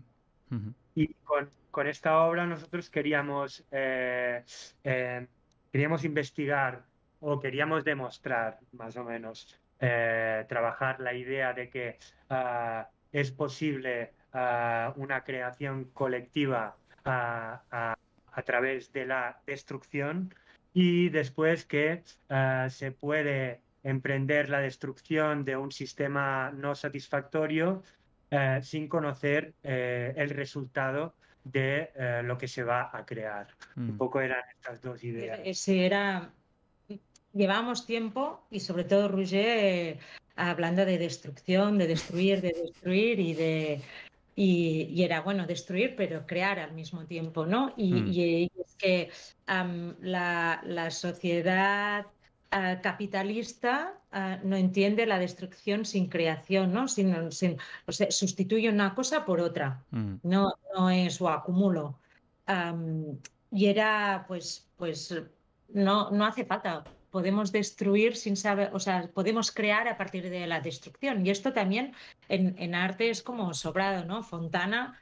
Y con, con, esta obra nosotros queríamos, eh, eh, queríamos investigar o queríamos demostrar, más o menos, eh, trabajar la idea de que ah, es posible ah, una creación colectiva ah, a través de la destrucción y después que se puede emprender la destrucción de un sistema no satisfactorio eh, sin conocer eh, el resultado de lo que se va a crear. Mm. Un poco eran estas dos ideas. Ese era llevamos tiempo y sobre todo Ruger eh, hablando de destrucción, de destruir, de destruir y de... Y, era bueno destruir, pero crear al mismo tiempo, ¿no? Y, hmm. eh, es que la, la, sociedad ah, capitalista ah, no entiende la destrucción sin creación, ¿no? Sin, o sustituye una cosa por otra, hmm. no, no es o acumulo. y era, pues, pues no, no hace falta podemos destruir sin saber, o sea, podemos crear a partir de la destrucción. Y esto también en, en arte es como sobrado, ¿no? Fontana.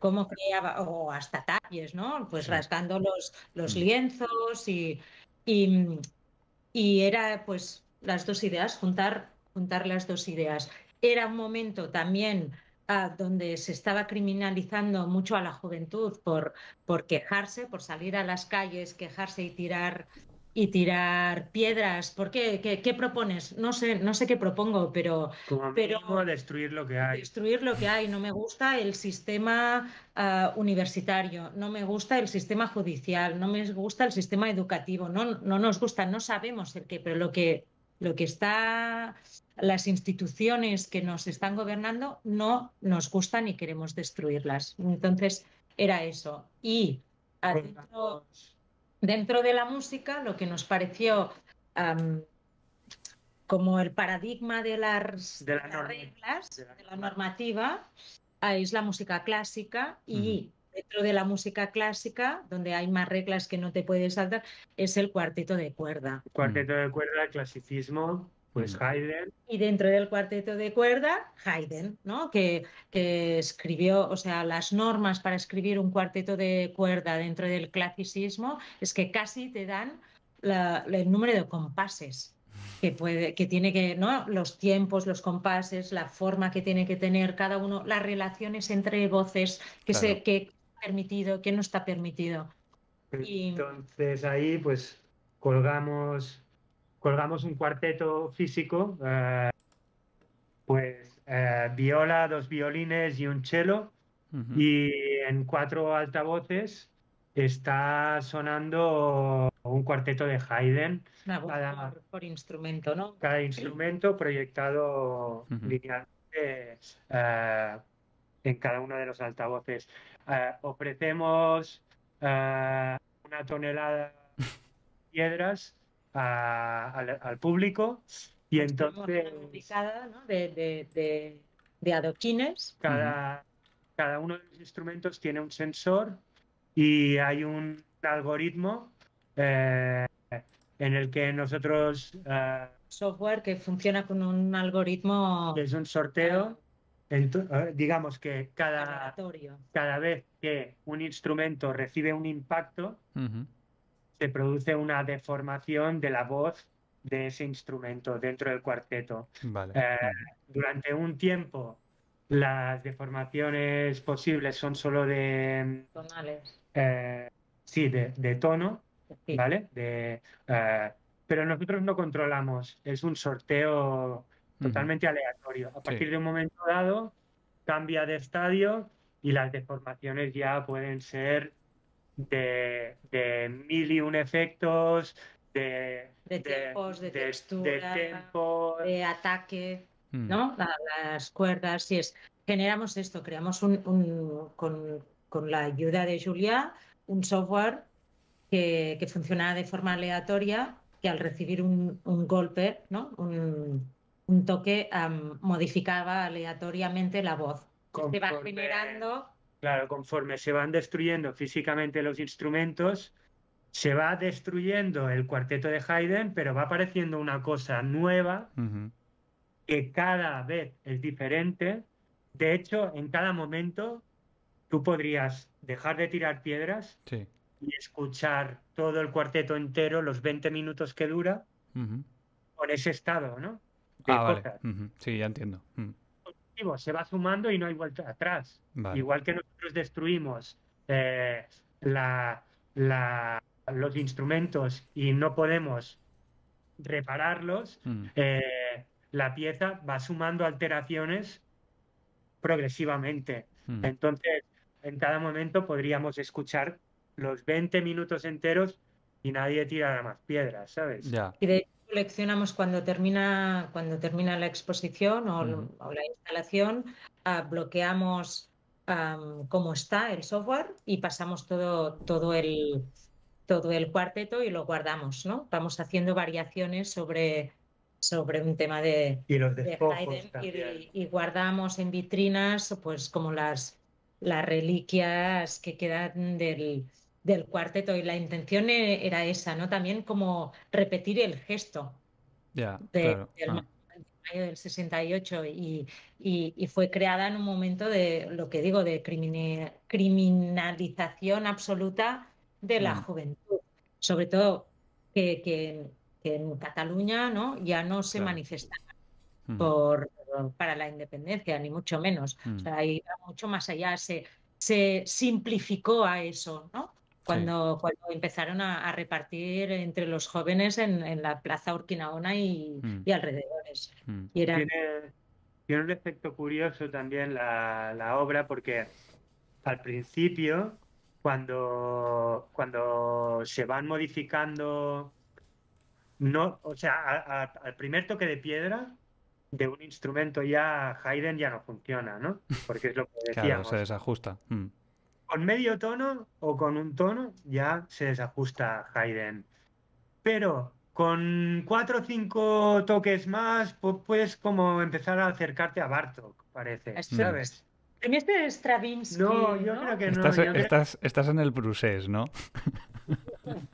cómo creaba, o hasta talles, ¿no? Pues rascando los, los mm. lienzos y, y, era pues las dos ideas, juntar, juntar las dos ideas. Era un momento también ah, donde se estaba criminalizando mucho a la juventud por, por quejarse, por salir a las calles, quejarse y tirar y tirar piedras. ¿Por qué? qué? propones? No sé, no sé qué propongo, pero. pero destruir lo que hay. Destruir lo que hay. No me gusta el sistema ah, universitario, no me gusta el sistema judicial, no me gusta el sistema educativo, no, no nos gusta, no sabemos el qué, pero lo que, lo que está. Las instituciones que nos están gobernando no nos gustan y queremos destruirlas. Entonces, era eso. Y adentro dentro de la música, lo que nos pareció como el paradigma de las, reglas, de la, normativa, eh, es la música clásica y dentro de la música clásica, donde hay más reglas que no te puedes saltar, es el cuarteto de cuerda. cuarteto mm. de cuerda, clasicismo. Pues Haydn. Y dentro del cuarteto de cuerda, Haydn, ¿no? Que, que, escribió, o sea, las normas para escribir un cuarteto de cuerda dentro del clasicismo es que casi te dan el número de compases que puede, que tiene que, ¿no? Los tiempos, los compases, la forma que tiene que tener cada uno, las relaciones entre voces, que se, que permitido, que no está permitido. Entonces ahí pues colgamos colgamos un cuarteto físico, eh, pues eh, viola, dos violines y un cello, y en cuatro altavoces está sonando un cuarteto de Haydn. cada, por, instrumento, ¿no? Cada instrumento proyectado linealmente eh, en cada uno de los altavoces. ofrecemos una tonelada de piedras al, público y pues entonces... de, adoquines. Cada, cada uno de los instrumentos tiene un sensor y hay un algoritmo eh, en el que nosotros... Eh, Software que funciona con un algoritmo... Es un sorteo. Eh, digamos que cada, cada vez que un instrumento recibe un impacto, se produce una deformación de la voz de ese instrumento dentro del cuarteto. Eh, durante un tiempo las deformaciones posibles son solo de... Tonales. Eh, sí, de, tono, ¿vale? Eh, pero nosotros no controlamos, es un sorteo totalmente aleatorio. A partir de un momento dado cambia de estadio y las deformaciones ya pueden ser de, de mil y un efectos, de, de, de tiempos, de, textura, de ataque, hmm. ¿no? las cuerdas, si es. Generamos esto, creamos un, con, la ayuda de Julia un software que, funcionaba de forma aleatoria, que al recibir un, golpe, ¿no? un, toque, modificaba aleatoriamente la voz. Se va generando Claro, conforme se van destruyendo físicamente los instrumentos, se va destruyendo el cuarteto de Haydn, pero va apareciendo una cosa nueva que cada vez es diferente. De hecho, en cada momento tú podrías dejar de tirar piedras y escuchar todo el cuarteto entero, los 20 minutos que dura, con ese estado, ¿no? ah, Vale. Sí, ya entiendo se va sumando y no hay vuelta atrás. Igual que nosotros destruimos eh, la, la, los instrumentos y no podemos repararlos, hmm. eh, la pieza va sumando alteraciones progresivamente. Hmm. Entonces, en cada momento podríamos escuchar los 20 minutos enteros y nadie tirará más piedras, ¿sabes? Ya coleccionamos cuando termina, cuando termina la exposición o, la instalación, ah, bloqueamos ah, cómo está el software y pasamos todo, todo, el, todo el cuarteto y lo guardamos, ¿no? Vamos haciendo variaciones sobre, sobre un tema de, y los y, guardamos en vitrinas pues como las, las reliquias que quedan del del cuarteto y la intención e, era esa, ¿no? También como repetir el gesto ah. del mayo del 68 y, fue creada en un momento de, lo que digo, de criminalización absoluta de la mm. juventud, sobre todo que, en Cataluña ¿no? ya no se manifestaba mm. para la independencia, ni mucho menos, o mm. sea, mucho más allá, se, se simplificó a eso, ¿no? cuando, empezaron a, repartir entre los jóvenes en, la plaza Urquinaona y, mm. alrededores. Mm. tiene, un efecto curioso también la, obra porque al principio, cuando, cuando se van modificando, no, o sea, al primer toque de piedra, de un instrumento ya Haydn ya no funciona, ¿no? Porque es lo que decíamos. Claro, se desajusta. Mm con medio tono o con un tono ya se desajusta Haydn. Pero con cuatro o cinco toques más, puedes como empezar a acercarte a Bartok, parece, ¿sabes? En este Stravinsky. No, yo creo que no. Estás, estás en el Brusés, ¿no?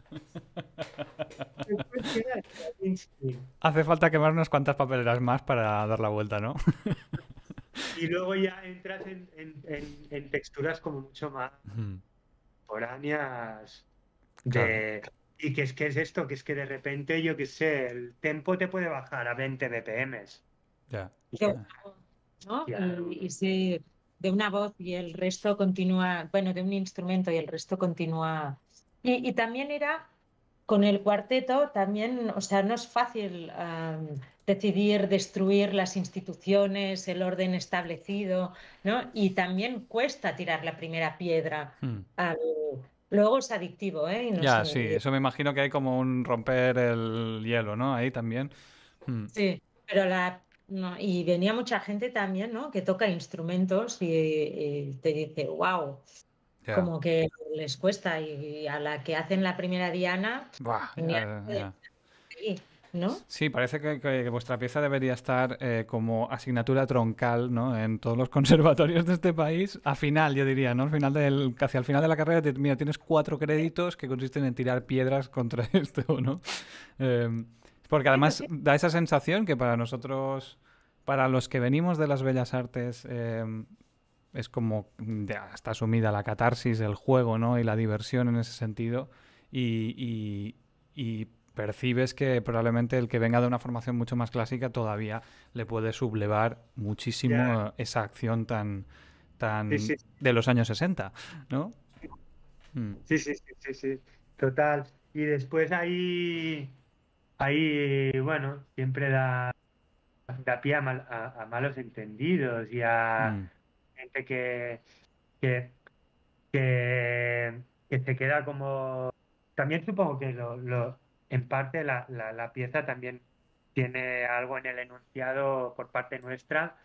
Hace falta quemar unas cuantas papeleras más para dar la vuelta, ¿no? y luego ya entras en, texturas como mucho más temporáneas, Y que es que es esto, que es que de repente, yo qué sé, el tempo te puede bajar a 20 BPM. Ya. Y, de una voz y el resto continúa, bueno, de un instrumento y el resto continúa. Y, también era con el cuarteto, también, o sea, no es fácil decidir destruir las instituciones, el orden establecido, ¿no? Y también cuesta tirar la primera piedra. Hmm. Luego es adictivo, ¿eh? Y ya, sí, eso me imagino que hay como un romper el hielo, ¿no? Ahí también. Hmm. Sí, pero la... y venía mucha gente también, ¿no? Que toca instrumentos y, te dice, wow, como que les cuesta y, a la que hacen la primera diana. Buah, Sí, parece que, vuestra pieza debería estar eh, como asignatura troncal, ¿no? En todos los conservatorios de este país, a final, yo diría, ¿no? Al final del, hacia el final de la carrera, tienes cuatro créditos que consisten en tirar piedras contra esto, ¿no? Em, porque además da esa sensación que para nosotros, para los que venimos de las bellas artes, em, es como mm, está sumida la catarsis, el juego, ¿no? Y la diversión en ese sentido. y, y percibes que probablemente el que venga de una formación mucho más clásica todavía le puede sublevar muchísimo esa acción tan, tan de los años 60, ¿no? Hmm. Sí, sí, sí, sí, total. Y después ahí, ahí bueno, siempre da, da pie a, malos entendidos y a hmm. gente que, que, que, queda como... También supongo que lo en parte la, pieza también tiene algo en el enunciado por parte nuestra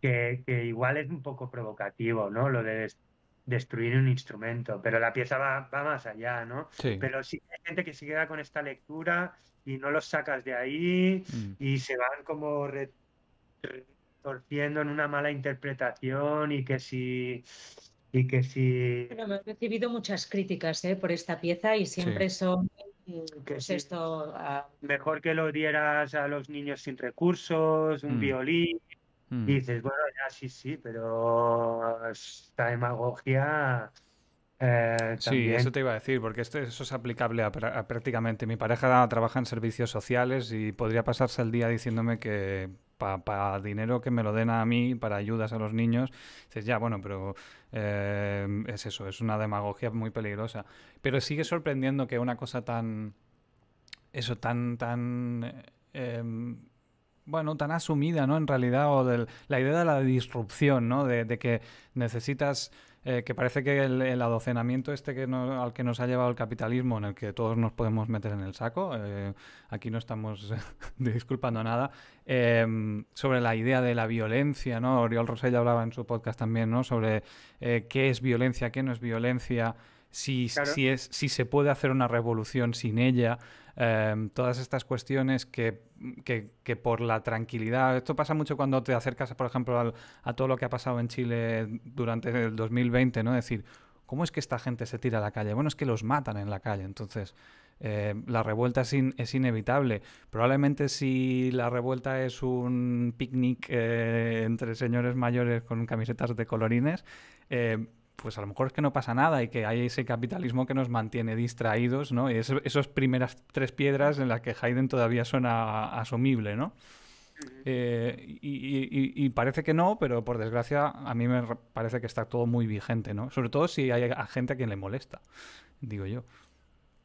que, igual es un poco provocativo, ¿no? Lo de destruir un instrumento, pero la pieza va, más allá, ¿no? Pero si hay gente que se queda con esta lectura y no los sacas de ahí mm. y se van como retorciendo en una mala interpretación y que si y que si... Bueno, he recibido muchas críticas ¿eh? por esta pieza y siempre son... Mm, que es pues esto, ah. Mejor que lo dieras a los niños sin recursos, un mm. violín. Mm. Y dices, bueno, ya sí, sí, pero esta demagogia... Eh, sí, eso te iba a decir, porque esto, eso es aplicable a prácticamente. Mi pareja trabaja en servicios sociales y podría pasarse el día diciéndome que para dinero que me lo den a mí, para ayudas a los niños, dices, ya, bueno, pero eh, es eso, es una demagogia muy peligrosa. Pero sigue sorprendiendo que una cosa tan... Eso, tan, tan... Em, bueno, tan asumida, ¿no? En realidad, o de la idea de la disrupción, ¿no? de que necesitas eh, que parece que el, adocenamiento este que al que nos ha llevado el capitalismo, en el que todos nos podemos meter en el saco, eh, aquí no estamos disculpando nada, em, sobre la idea de la violencia, ¿no? Oriol Rosell hablaba en su podcast también, ¿no? Sobre eh, qué es violencia, qué no es violencia, si, si, es, si se puede hacer una revolución sin ella. Em, todas estas cuestiones que, por la tranquilidad, esto pasa mucho cuando te acercas, por ejemplo, a todo lo que ha pasado en Chile durante el 2020, ¿no? decir, ¿cómo es que esta gente se tira a la calle? Bueno, es que los matan en la calle, entonces... Em, la revuelta es, es, inevitable. Probablemente si la revuelta es un picnic eh, entre señores mayores con camisetas de colorines, em, pues a lo mejor es que no pasa nada y que hay ese capitalismo que nos mantiene distraídos, ¿no? Y esas primeras tres piedras en las que Haydn todavía suena asumible, ¿no? Eh, y, parece que no, pero por desgracia a mí me parece que está todo muy vigente, ¿no? Sobre todo si hay gente a quien le molesta, digo yo.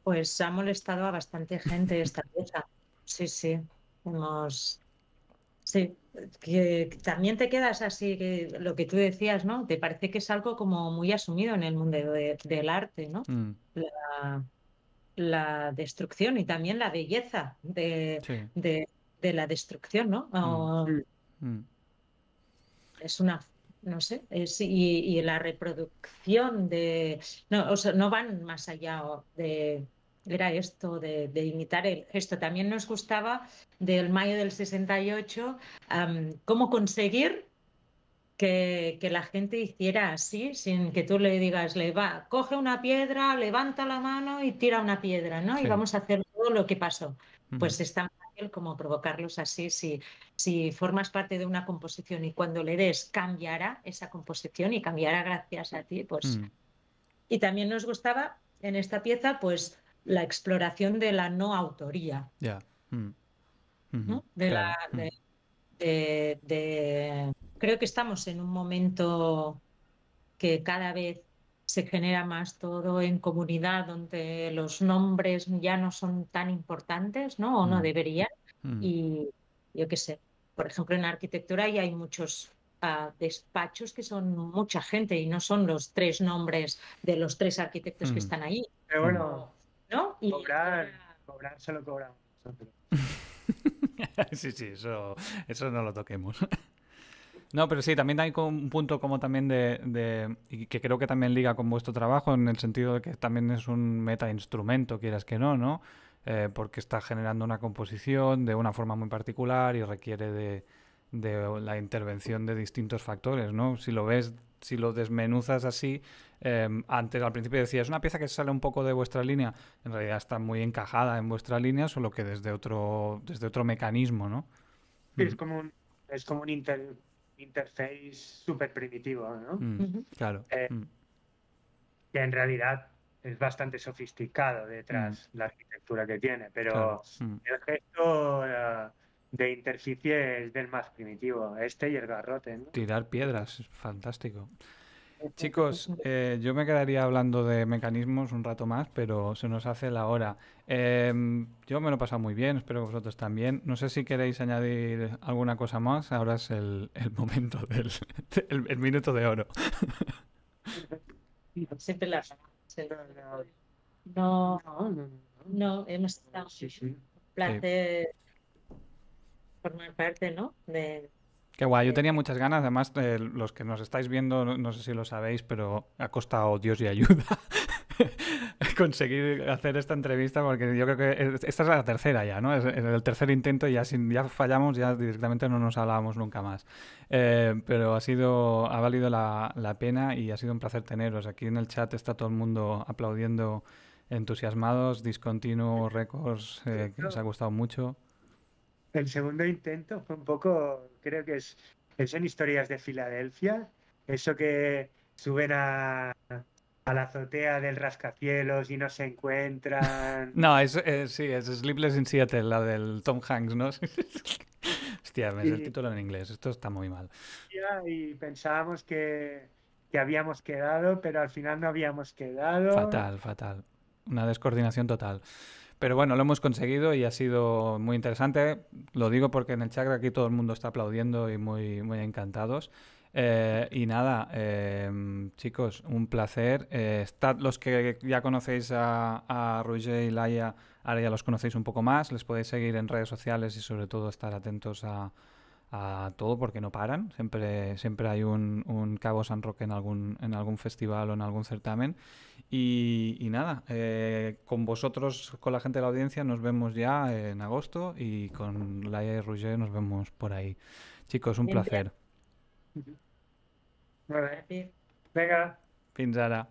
Pues ha molestado a bastante gente esta pieza. Sí, sí. Hemos. Sí, que también te quedas así, que lo que tú decías, ¿no? Te parece que es algo como muy asumido en el mundo del arte, ¿no? Mm. La, destrucción y también la belleza de, de, la destrucción, ¿no? Mm. Mm. Es una no sé, es, y, la reproducción de... No, o sea, no van más allá de, era esto de, imitar el gesto. También nos gustaba del mayo del 68 cómo conseguir que, la gente hiciera así, sin que tú le digas, le va, coge una piedra, levanta la mano y tira una piedra, ¿no? Y vamos a hacer todo lo que pasó. Pues es tan fácil como provocarlos así. Si, formas parte de una composición y cuando le des cambiará esa composición y cambiará gracias a ti, pues... Mm. Y también nos gustaba en esta pieza, pues la exploración de la no autoría. Mm. De la, mm. de, Creo que estamos en un momento que cada vez se genera más todo en comunidad donde los nombres ya no son tan importantes, ¿no? O no mm. deberían. Y yo qué sé, por ejemplo, en arquitectura hay muchos ah, despachos que son mucha gente y no son los tres nombres de los tres arquitectos que están ahí. Pero bueno, cobrar, cobrar, solo cobramos sí, sí, eso, eso no lo toquemos. No, pero sí, también hay un punto como también de, y que creo que también liga con vuestro trabajo en el sentido de que también es un meta instrumento, quieras que no, ¿no? Eh, porque está generando una composición de una forma muy particular y requiere de, de la intervención de distintos factores, ¿no? Si lo ves, si lo desmenuzas así, em, antes al principio decía, es una pieza que sale un poco de vuestra línea, en realidad está muy encajada en vuestra línea, solo que desde otro, desde otro mecanismo, ¿no? es mm. como un, es como un interface súper primitivo, ¿no? Mm, claro. Eh, mm. Que en realidad es bastante sofisticado detrás la arquitectura que tiene, pero el gesto... Eh, de interficies del más primitivo, este y el garrote. ¿no? Tirar piedras, fantástico. Chicos, eh, yo me quedaría hablando de mecanismos un rato más, pero se nos hace la hora. Em, yo me lo he pasado muy bien, espero que vosotros también. No sé si queréis añadir alguna cosa más, ahora es el, momento del el, minuto de oro. Siempre las... No, no, no, hemos estado... Sí, formar parte, ¿no? De, Qué guay, yo tenía muchas ganas, además eh, los que nos estáis viendo, no, sé si lo sabéis, pero ha costado Dios y ayuda conseguir hacer esta entrevista porque yo creo que esta es la tercera ya, ¿no? Es, el tercer intento y ya, ya fallamos, ya directamente no nos hablábamos nunca más. Eh, pero ha sido, ha valido la, pena y ha sido un placer teneros. Aquí en el chat está todo el mundo aplaudiendo entusiasmados, discontinuos récords, eh, que nos ha gustado mucho el segundo intento fue un poco, creo que es, en historias de Filadelfia, eso que suben a, la azotea del rascacielos y no se encuentran. No, es, eh, sí, es Sleepless in Seattle, la del Tom Hanks, ¿no? Hostia, me es el título en inglés, esto está muy mal. Y pensábamos que, que habíamos quedado, pero al final no habíamos quedado. Fatal, fatal. Una descoordinación total. Pero bueno, lo hemos conseguido y ha sido muy interesante. Lo digo porque en el chat aquí todo el mundo está aplaudiendo y muy, muy encantados. Eh, y nada, eh, chicos, un placer. Eh, los que ya conocéis a, a Roger y Laia, ahora ya los conocéis un poco más. Les podéis seguir en redes sociales y sobre todo estar atentos a, a todo porque no paran. Siempre, siempre hay un, Cabo San Roque en algún, en algún festival o en algún certamen. Y, nada, eh, con vosotros, con la gente de la audiencia, nos vemos ya en agosto y con Laia y Roger nos vemos por ahí. Chicos, un placer. Venga.